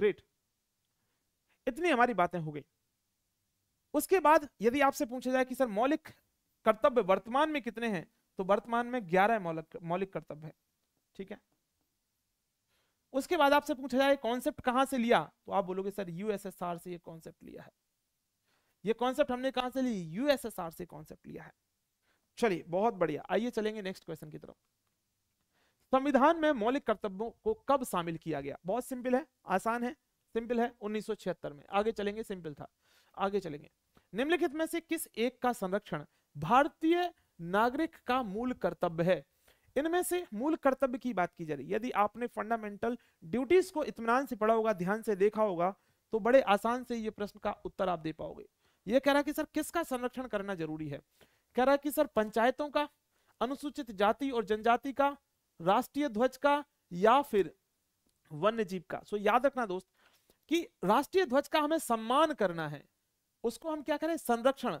ग्रेट इतनी हमारी बातें हो गई उसके बाद यदि आपसे पूछा जाए कि सर मौलिक कर्तव्य वर्तमान में कितने हैं तो वर्तमान में ग्यारह मौलिक मौलिक कर्तव्य है ठीक है उसके बाद आपसे पूछा जाए कॉन्सेप्ट कहाँ से लिया तो आप बोलोगे सर यूएसएसआर से ये कॉन्सेप्ट लिया है ये कॉन्सेप्ट हमने कहा से ली यूएसएसआर से कॉन्सेप्ट लिया है चलिए बहुत बढ़िया आइए चलेंगे नेक्स्ट क्वेश्चन की तरफ संविधान में मौलिक कर्तव्यों को कब शामिल किया गया बहुत सिंपल है आसान है सिंपल है 1976 में आगे चलेंगे सिंपल था आगे चलेंगे निम्नलिखित में से किस एक का संरक्षण भारतीय नागरिक का मूल कर्तव्य है इनमें से मूल कर्तव्य की बात की जा रही यदि आपने फंडामेंटल ड्यूटीज को इतमान से पढ़ा होगा ध्यान से देखा होगा तो बड़े आसान से ये प्रश्न का उत्तर आप दे पाओगे ये कह रहा कि सर किसका संरक्षण करना जरूरी है कह रहा कि सर पंचायतों का अनुसूचित जाति और जनजाति का राष्ट्रीय ध्वज का या फिर वन्य जीव का सो याद रखना दोस्त कि राष्ट्रीय ध्वज का हमें सम्मान करना है उसको हम क्या करें संरक्षण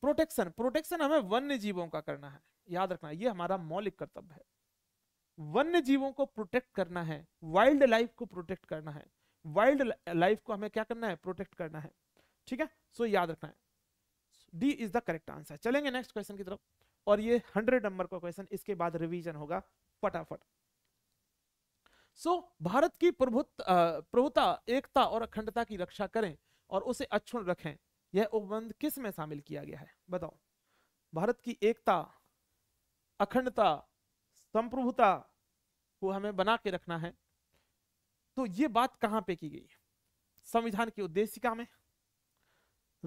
प्रोटेक्शन प्रोटेक्शन हमें वन्य जीवों का करना है याद रखना ये हमारा मौलिक कर्तव्य है वन्य जीवों को प्रोटेक्ट करना है वाइल्ड लाइफ को प्रोटेक्ट करना है वाइल्ड लाइफ को हमें क्या करना है प्रोटेक्ट करना है ठीक है सो so, याद रखना है D is the correct answer चलेंगे नेक्स्ट क्वेश्चन की तरफ और ये हंड्रेड नंबर का क्वेश्चन इसके बाद रिवीजन होगा फटाफट सो so, भारत की प्रभुत प्रभुता एकता और अखंडता की रक्षा करें और उसे अक्षुण रखें यह उपबंध किस में शामिल किया गया है बताओ भारत की एकता अखंडता संप्रभुता को हमें बना के रखना है तो ये बात कहाँ पे की गई संविधान की उद्देशिका में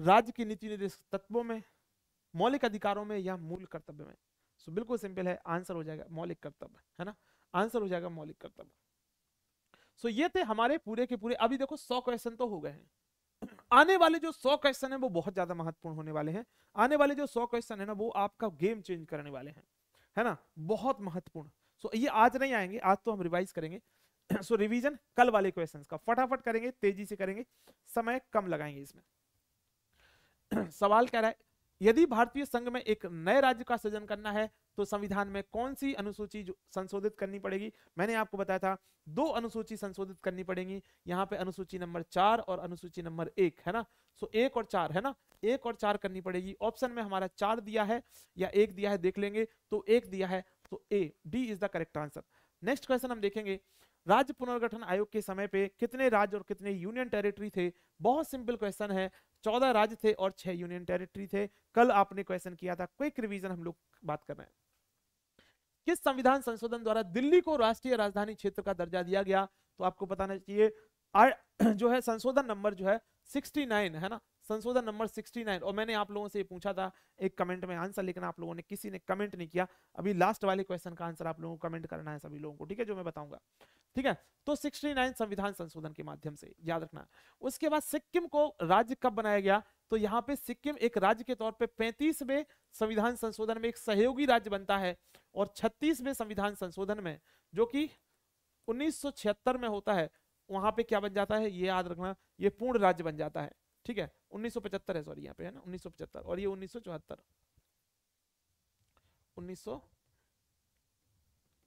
राज्य के नीति निर्देश तत्वों में मौलिक अधिकारों में या मूल कर्तव्य में सो बिल्कुल सिंपल है आंसर हो जाएगा मौलिक कर्तव्य है ना आंसर हो जाएगा मौलिक कर्तव्य सो ये थे हमारे पूरे के पूरे अभी देखो सौ क्वेश्चन तो हो गए हैं आने वाले जो सौ क्वेश्चन है वो बहुत ज्यादा महत्वपूर्ण होने वाले हैं आने वाले जो सौ क्वेश्चन है ना वो आपका गेम चेंज करने वाले हैं है ना बहुत महत्वपूर्ण सो so, ये आज नहीं आएंगे आज तो हम रिवाइज करेंगे सो so, रिवीजन कल वाले क्वेश्चंस का फटाफट करेंगे तेजी से करेंगे समय कम लगाएंगे इसमें सवाल कह रहा है यदि भारतीय संघ में एक नए राज्य का सृजन करना है तो संविधान में कौन सी अनुसूची संशोधित करनी पड़ेगी मैंने आपको बताया था दो अनुसूची संशोधित करनी पड़ेगी यहाँ पे अनुसूची नंबर चार और अनुसूची नंबर एक है ना सो एक और चार है ना एक और चार करनी पड़ेगी ऑप्शन में हमारा चार दिया है या एक दिया है देख लेंगे तो एक दिया है तो A D is the correct answer next question हम देखेंगे राज्य पुनर्गठन आयोग के समय पे कितने राज्य और कितने यूनियन टेरिटरी थे बहुत सिंपल क्वेश्चन है चौदह राज्य थे और छह यूनियन टेरिटरी थे कल आपने क्वेश्चन किया था क्विक रिवीजन हम लोग बात कर रहे हैं किस संविधान संशोधन द्वारा दिल्ली को राष्ट्रीय राजधानी क्षेत्र का दर्जा दिया गया तो आपको बताना चाहिए जो है संशोधन नंबर जो है 69 है ना संशोधन नंबर 69 और मैंने आप लोगों से पूछा था एक कमेंट में आंसर लेकिन आप लोगों ने किसी ने कमेंट नहीं किया अभी लास्ट वाले क्वेश्चन का आंसर आप लोगों को कमेंट करना है सभी लोगों को ठीक है जो मैं बताऊंगा ठीक है तो 69 संविधान संशोधन के माध्यम से याद रखना उसके बाद सिक्किम को राज्य कब बनाया गया तो यहाँ पे सिक्किम एक राज्य के तौर पे में संविधान संशोधन में एक सहयोगी राज्य बनता है और छत्तीसवें संविधान संशोधन में जो कि 1976 में होता है वहां पे क्या बन जाता है ये याद रखना ये पूर्ण राज्य बन जाता है ठीक है 1975 है सॉरी यहाँ पे है ना 1975 और ये 1974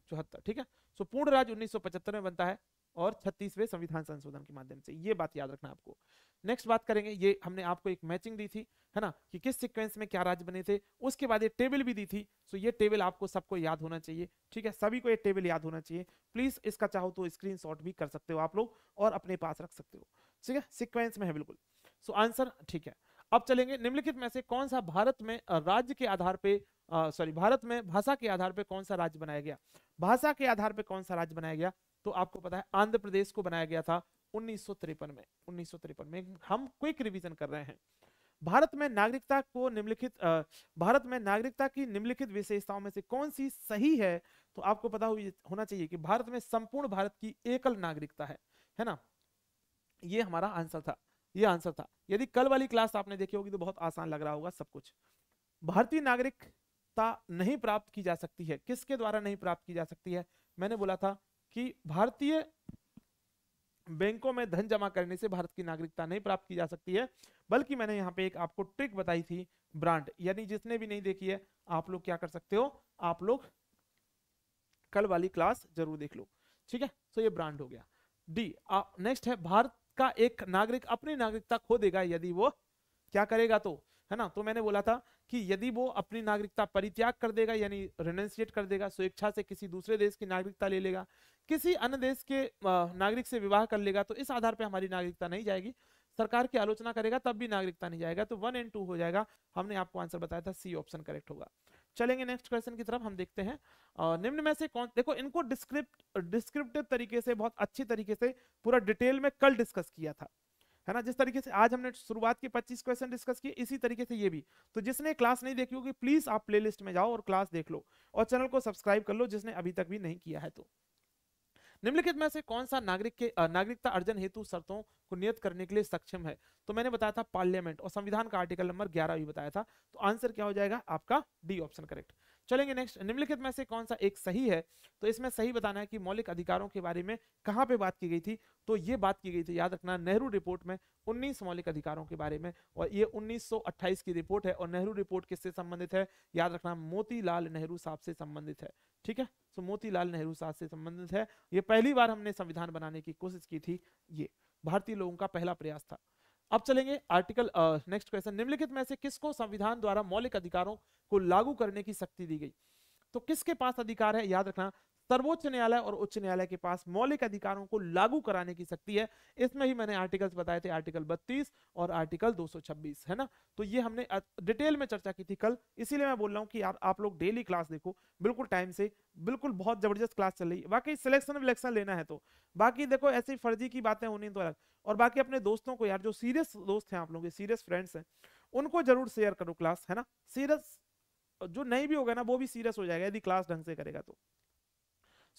चौहत्तर ठीक है सो पूर्ण राज्य उन्नीस में बनता है और छत्तीसवें संविधान संशोधन के माध्यम से ये बात याद रखना आपको नेक्स्ट बात करेंगे ये हमने आपको एक मैचिंग दी थी है ना कि किस सीक्वेंस में क्या राज्य बने थे उसके बाद ये टेबल भी दी थी सो ये टेबल आपको सबको याद होना चाहिए ठीक है सभी को ये टेबल याद होना चाहिए प्लीज इसका चाहो तो स्क्रीन भी कर सकते हो आप लोग और अपने पास रख सकते हो ठीक है सिक्वेंस में है बिल्कुल सो आंसर ठीक है अब चलेंगे निम्नलिखित में से कौन सा भारत में राज्य के आधार पे सॉरी भारत में भाषा के आधार पे कौन सा राज्य बनाया गया भाषा के आधार पे कौन सा राज्य बनाया गया तो आपको पता है आंध्र प्रदेश को बनाया गया था उन्नीस में उन्नीस में हम क्विक रिविजन कर रहे हैं भारत में नागरिकता को निम्नलिखित भारत में नागरिकता की निम्नलिखित विशेषताओं में से कौन सी सही है तो आपको पता होना चाहिए कि भारत में संपूर्ण भारत की एकल नागरिकता है है ना ये हमारा आंसर था ये आंसर था यदि कल वाली क्लास आपने देखी होगी तो बहुत आसान लग रहा होगा सब कुछ भारतीय नागरिकता नहीं प्राप्त की जा सकती है किसके द्वारा नहीं प्राप्त की जा सकती है मैंने बोला था कि भारतीय बैंकों में धन जमा करने से भारत की नागरिकता नहीं प्राप्त की जा सकती है बल्कि मैंने यहाँ पे एक आपको ट्रिक बताई थी ब्रांड यानी जिसने भी नहीं देखी है आप लोग क्या कर सकते हो आप लोग कल वाली क्लास जरूर देख लो ठीक है सो तो ये ब्रांड हो गया डी नेक्स्ट है भारत का एक नागरिक अपनी नागरिकता खो देगा यदि वो क्या करेगा तो है ना तो मैंने बोला था कि यदि वो अपनी नागरिकता परित्याग कर देगा यानी रेनेंसिएट कर देगा स्वेच्छा से किसी दूसरे देश की नागरिकता ले लेगा किसी अन्य देश के नागरिक से विवाह कर लेगा तो इस आधार पर हमारी नागरिकता नहीं जाएगी सरकार की आलोचना करेगा तब भी नागरिकता नहीं जाएगा तो वन एंड टू हो जाएगा हमने आपको आंसर बताया था सी ऑप्शन करेक्ट होगा चलेंगे नेक्स्ट क्वेश्चन की तरफ हम देखते हैं निम्न में से कौन देखो इनको डिस्क्रिप्ट डिस्क्रिप्टिव तरीके से बहुत अच्छी तरीके से पूरा डिटेल में कल डिस्कस किया था है ना जिस तरीके से आज हमने शुरुआत के 25 क्वेश्चन डिस्कस किए इसी तरीके से ये भी तो जिसने क्लास नहीं देखी होगी प्लीज आप प्लेलिस्ट में जाओ और क्लास देख लो और चैनल को सब्सक्राइब कर लो जिसने अभी तक भी नहीं किया है तो निम्नलिखित में से कौन सा नागरिक के नागरिकता अर्जन हेतु शर्तों को नियत करने के लिए सक्षम है तो मैंने बताया था पार्लियामेंट और संविधान का आर्टिकल नंबर ग्यारह भी बताया था तो आंसर क्या हो जाएगा आपका डी ऑप्शन करेक्ट चलेंगे नेक्स्ट निम्नलिखित में से कौन सा एक सही है तो इसमें सही बताना है कि मौलिक अधिकारों के बारे में कहाँ पे बात की गई थी तो ये बात की गई थी याद रखना नेहरू रिपोर्ट में 19 मौलिक अधिकारों के बारे में और ये 1928 की रिपोर्ट है और नेहरू रिपोर्ट किससे संबंधित है याद रखना मोतीलाल नेहरू साहब से संबंधित है ठीक है सो मोतीलाल नेहरू साहब से संबंधित है ये पहली बार हमने संविधान बनाने की कोशिश की थी ये भारतीय लोगों का पहला प्रयास था अब चलेंगे आर्टिकल नेक्स्ट क्वेश्चन निम्नलिखित में से किसको संविधान द्वारा मौलिक अधिकारों को लागू करने की शक्ति दी गई तो किसके पास अधिकार है याद रखना सर्वोच्च न्यायालय और उच्च न्यायालय के पास मौलिक अधिकारों को लागू कराने की शक्ति है इसमें ही मैंने आर्टिकल्स बताए थे आर्टिकल 32 और आर्टिकल 226 है ना तो ये हमने डिटेल में चर्चा की थी कल इसीलिए मैं बोल रहा हूँ कि यार आप लोग डेली क्लास देखो बिल्कुल टाइम से बिल्कुल बहुत जबरदस्त क्लास चल रही है बाकी सिलेक्शन विलेक्शन लेना है तो बाकी देखो ऐसी फर्जी की बातें होनी तो अलग और बाकी अपने दोस्तों को यार जो सीरियस दोस्त हैं आप लोग सीरियस फ्रेंड्स हैं उनको जरूर शेयर करो क्लास है ना सीरियस जो नहीं भी होगा ना वो भी सीरियस हो जाएगा यदि क्लास ढंग से करेगा तो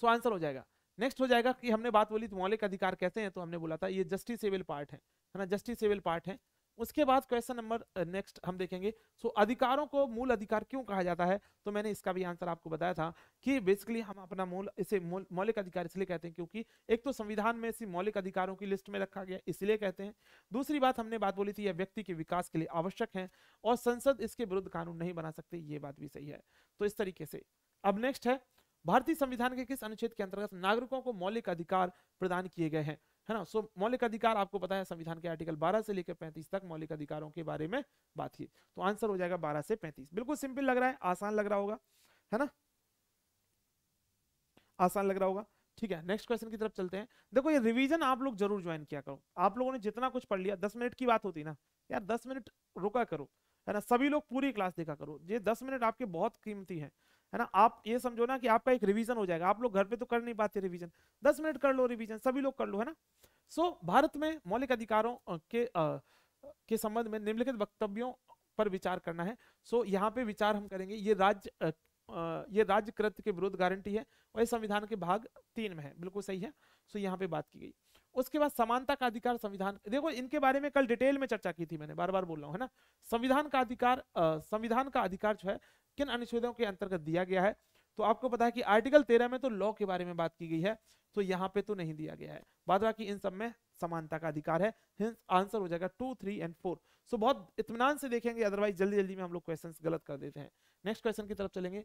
सो आंसर हो जाएगा नेक्स्ट हो जाएगा कि हमने बात बोली तो मौलिक अधिकार कहते हैं तो हमने बोला था ये जस्टिस जस्टिसेबल पार्ट है है ना जस्टिसेबल पार्ट है उसके बाद क्वेश्चन नंबर नेक्स्ट हम देखेंगे सो so, अधिकारों को मूल अधिकार क्यों कहा जाता है तो मैंने इसका भी आंसर आपको बताया था कि बेसिकली हम अपना मूल इसे मौलिक अधिकार इसलिए कहते हैं क्योंकि एक तो संविधान में इसी मौलिक अधिकारों की लिस्ट में रखा गया इसलिए कहते हैं दूसरी बात हमने बात बोली थी यह व्यक्ति के विकास के लिए आवश्यक है और संसद इसके विरुद्ध कानून नहीं बना सकती ये बात भी सही है तो इस तरीके से अब नेक्स्ट है भारतीय संविधान के किस अनुच्छेद के अंतर्गत नागरिकों को मौलिक अधिकार प्रदान किए गए हैं है ना सो मौलिक अधिकार आपको पता है संविधान के आर्टिकल 12 से लेकर 35 तक मौलिक अधिकारों के बारे में बात की तो आंसर हो जाएगा 12 से 35 बिल्कुल सिंपल लग रहा है आसान लग रहा होगा है ना आसान लग रहा होगा ठीक है नेक्स्ट क्वेश्चन की तरफ चलते हैं देखो ये रिविजन आप लोग जरूर ज्वाइन किया करो आप लोगों ने जितना कुछ पढ़ लिया दस मिनट की बात होती ना यार दस मिनट रुका करो है ना सभी लोग पूरी क्लास देखा करो ये दस मिनट आपके बहुत कीमती है है ना आप ये समझो ना कि आपका एक रिवीजन हो जाएगा आप लोग घर पे तो कर नहीं पाते रिवीजन दस मिनट कर लो रिवीजन सभी लोग कर लो है ना सो so, भारत में मौलिक अधिकारों के आ, के संबंध में निम्नलिखित वक्तव्यों पर विचार करना है सो so, यहाँ पे विचार हम करेंगे ये राज्य ये राज्य कृत्य के विरुद्ध गारंटी है और संविधान के भाग तीन में है बिल्कुल सही है सो so, यहाँ पे बात की गई उसके बाद समानता का अधिकार संविधान देखो इनके बारे में कल डिटेल में चर्चा की थी मैंने बार बार बोल रहा हूँ है ना संविधान का अधिकार संविधान का अधिकार जो है किन अनुच्छेदों के अंतर्गत दिया गया है तो आपको पता है कि आर्टिकल तेरह में तो लॉ के बारे में बात की गई है तो यहाँ पे तो नहीं दिया गया है बाद बाकी इन सब में समानता का अधिकार है आंसर हो जाएगा two three and four so बहुत इतमान से देखेंगे अदरवाइज जल्दी जल्दी में हम लोग क्वेश्चन गलत कर देते हैं नेक्स्ट क्वेश्चन की तरफ चलेंगे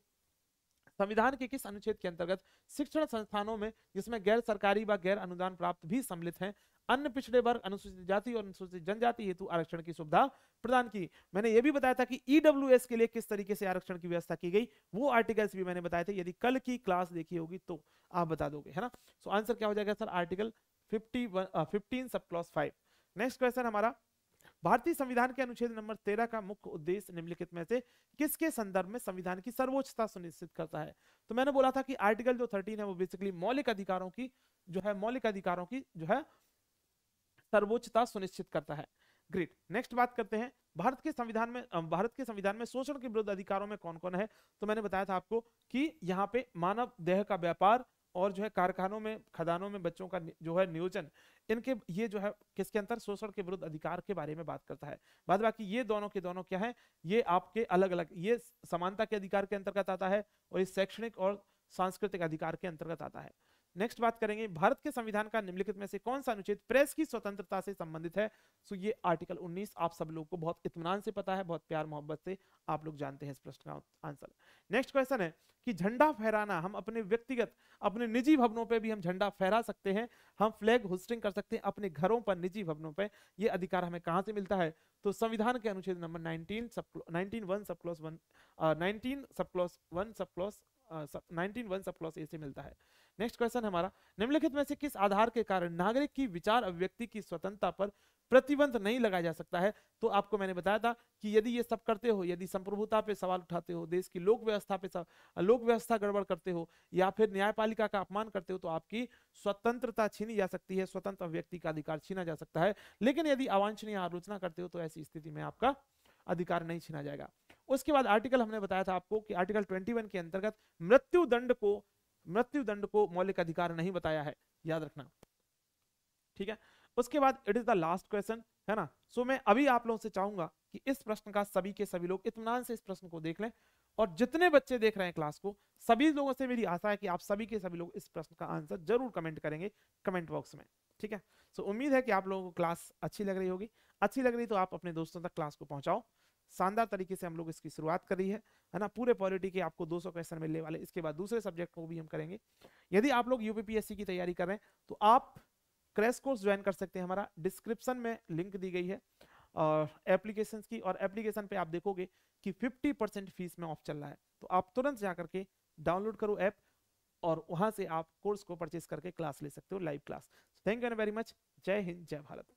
संविधान के किस अनुच्छेद के अंतर्गत शिक्षण संस्थानों में जिसमें गैर सरकारी व गैर अनुदान प्राप्त भी सम्मिलित हैं अन्य पिछड़े वर्ग अनुसूचित जाति और अनुसूचित जनजाति हेतु आरक्षण की सुविधा प्रदान की मैंने यह भी बताया था कि ईडब्ल्यू e के लिए किस तरीके से आरक्षण की व्यवस्था की गई वो आर्टिकल्स भी मैंने बताए थे यदि कल की क्लास देखी होगी तो आप बता दोगे है ना सो so, आंसर क्या हो जाएगा sir article fifty sub clause five next question हमारा भारतीय संविधान के अनुच्छेद नंबर तेरह का मुख्य उद्देश्य निम्नलिखित में से किसके संदर्भ में संविधान की सर्वोच्चता सुनिश्चित करता है तो मैंने बोला था कि आर्टिकल जो थर्टीन है वो बेसिकली मौलिक अधिकारों की जो है मौलिक अधिकारों की जो है सर्वोच्चता सुनिश्चित करता है ग्रेट नेक्स्ट बात करते हैं भारत के संविधान में भारत के संविधान में शोषण के विरुद्ध अधिकारों में कौन कौन है तो मैंने बताया था आपको कि यहाँ पे मानव देह का व्यापार और जो है कारखानों में खदानों में बच्चों का जो है नियोजन इनके ये जो है किसके अंतर शोषण के विरुद्ध अधिकार के बारे में बात करता है बाद बाकी ये दोनों के दोनों क्या है ये आपके अलग अलग ये समानता के अधिकार के अंतर्गत आता है और ये शैक्षणिक और सांस्कृतिक अधिकार के अंतर्गत आता है नेक्स्ट बात करेंगे भारत के संविधान का निम्नलिखित में से कौन सा अनुच्छेद प्रेस की स्वतंत्रता से संबंधित है सो ये आर्टिकल 19 आप सब लोग को बहुत इतमान से पता है बहुत प्यार मोहब्बत से आप लोग जानते हैं इस प्रश्न का आंसर नेक्स्ट क्वेश्चन है कि झंडा फहराना हम अपने व्यक्तिगत अपने निजी भवनों पर भी हम झंडा फहरा सकते हैं हम फ्लैग होस्टिंग कर सकते हैं अपने घरों पर निजी भवनों पर यह अधिकार हमें कहाँ से मिलता है तो संविधान के अनुच्छेद number nineteen sub nineteen one sub clause one nineteen sub clause one sub clause nineteen one sub clause A से मिलता है नेक्स्ट क्वेश्चन हमारा निम्नलिखित में से किस आधार के कारण नागरिक की विचार अभिव्यक्ति की स्वतंत्रता पर प्रतिबंध नहीं लगाया जा सकता है तो आपको मैंने बताया था कि यदि ये सब करते हो यदि संप्रभुता पे सवाल उठाते हो देश की लोक व्यवस्था पे लोक व्यवस्था गड़बड़ करते हो या फिर न्यायपालिका का अपमान करते हो तो आपकी स्वतंत्रता छीनी जा सकती है स्वतंत्र व्यक्ति का अधिकार छीना जा सकता है लेकिन यदि अवांछनीय आलोचना करते हो तो ऐसी स्थिति में आपका अधिकार नहीं छीना जाएगा उसके बाद आर्टिकल हमने बताया था आपको कि आर्टिकल ट्वेंटी के अंतर्गत मृत्यु दंड को मृत्यु दंड को मौलिक अधिकार नहीं बताया है याद रखना ठीक है उसके बाद it is the last question है ना सो मैं अभी आप लोगों से चाहूंगा कि इस प्रश्न का सभी के सभी लोग इतमान से इस प्रश्न को देख लें और जितने बच्चे देख रहे हैं क्लास को सभी लोगों से मेरी आशा है कि आप सभी के सभी लोग इस प्रश्न का आंसर जरूर कमेंट करेंगे कमेंट बॉक्स में ठीक है सो so, उम्मीद है कि आप लोगों को क्लास अच्छी लग रही होगी अच्छी लग रही तो आप अपने दोस्तों तक क्लास को पहुंचाओ शानदार तरीके से हम लोग इसकी शुरुआत करी है है ना पूरे पॉलिटी के आपको 200 क्वेश्चन मिलने वाले इसके बाद दूसरे सब्जेक्ट को भी हम करेंगे यदि आप लोग यूपीपीएससी की तैयारी कर रहे हैं तो आप क्रैश कोर्स ज्वाइन कर सकते हैं हमारा डिस्क्रिप्शन में लिंक दी गई है और एप्लीकेशन की और एप्लीकेशन पे आप देखोगे कि 50 परसेंट फीस में ऑफ चल रहा है तो आप तुरंत जा करके डाउनलोड करो ऐप और वहां से आप कोर्स को परचेज करके क्लास ले सकते हो live class thank you very much जय हिंद जय भारत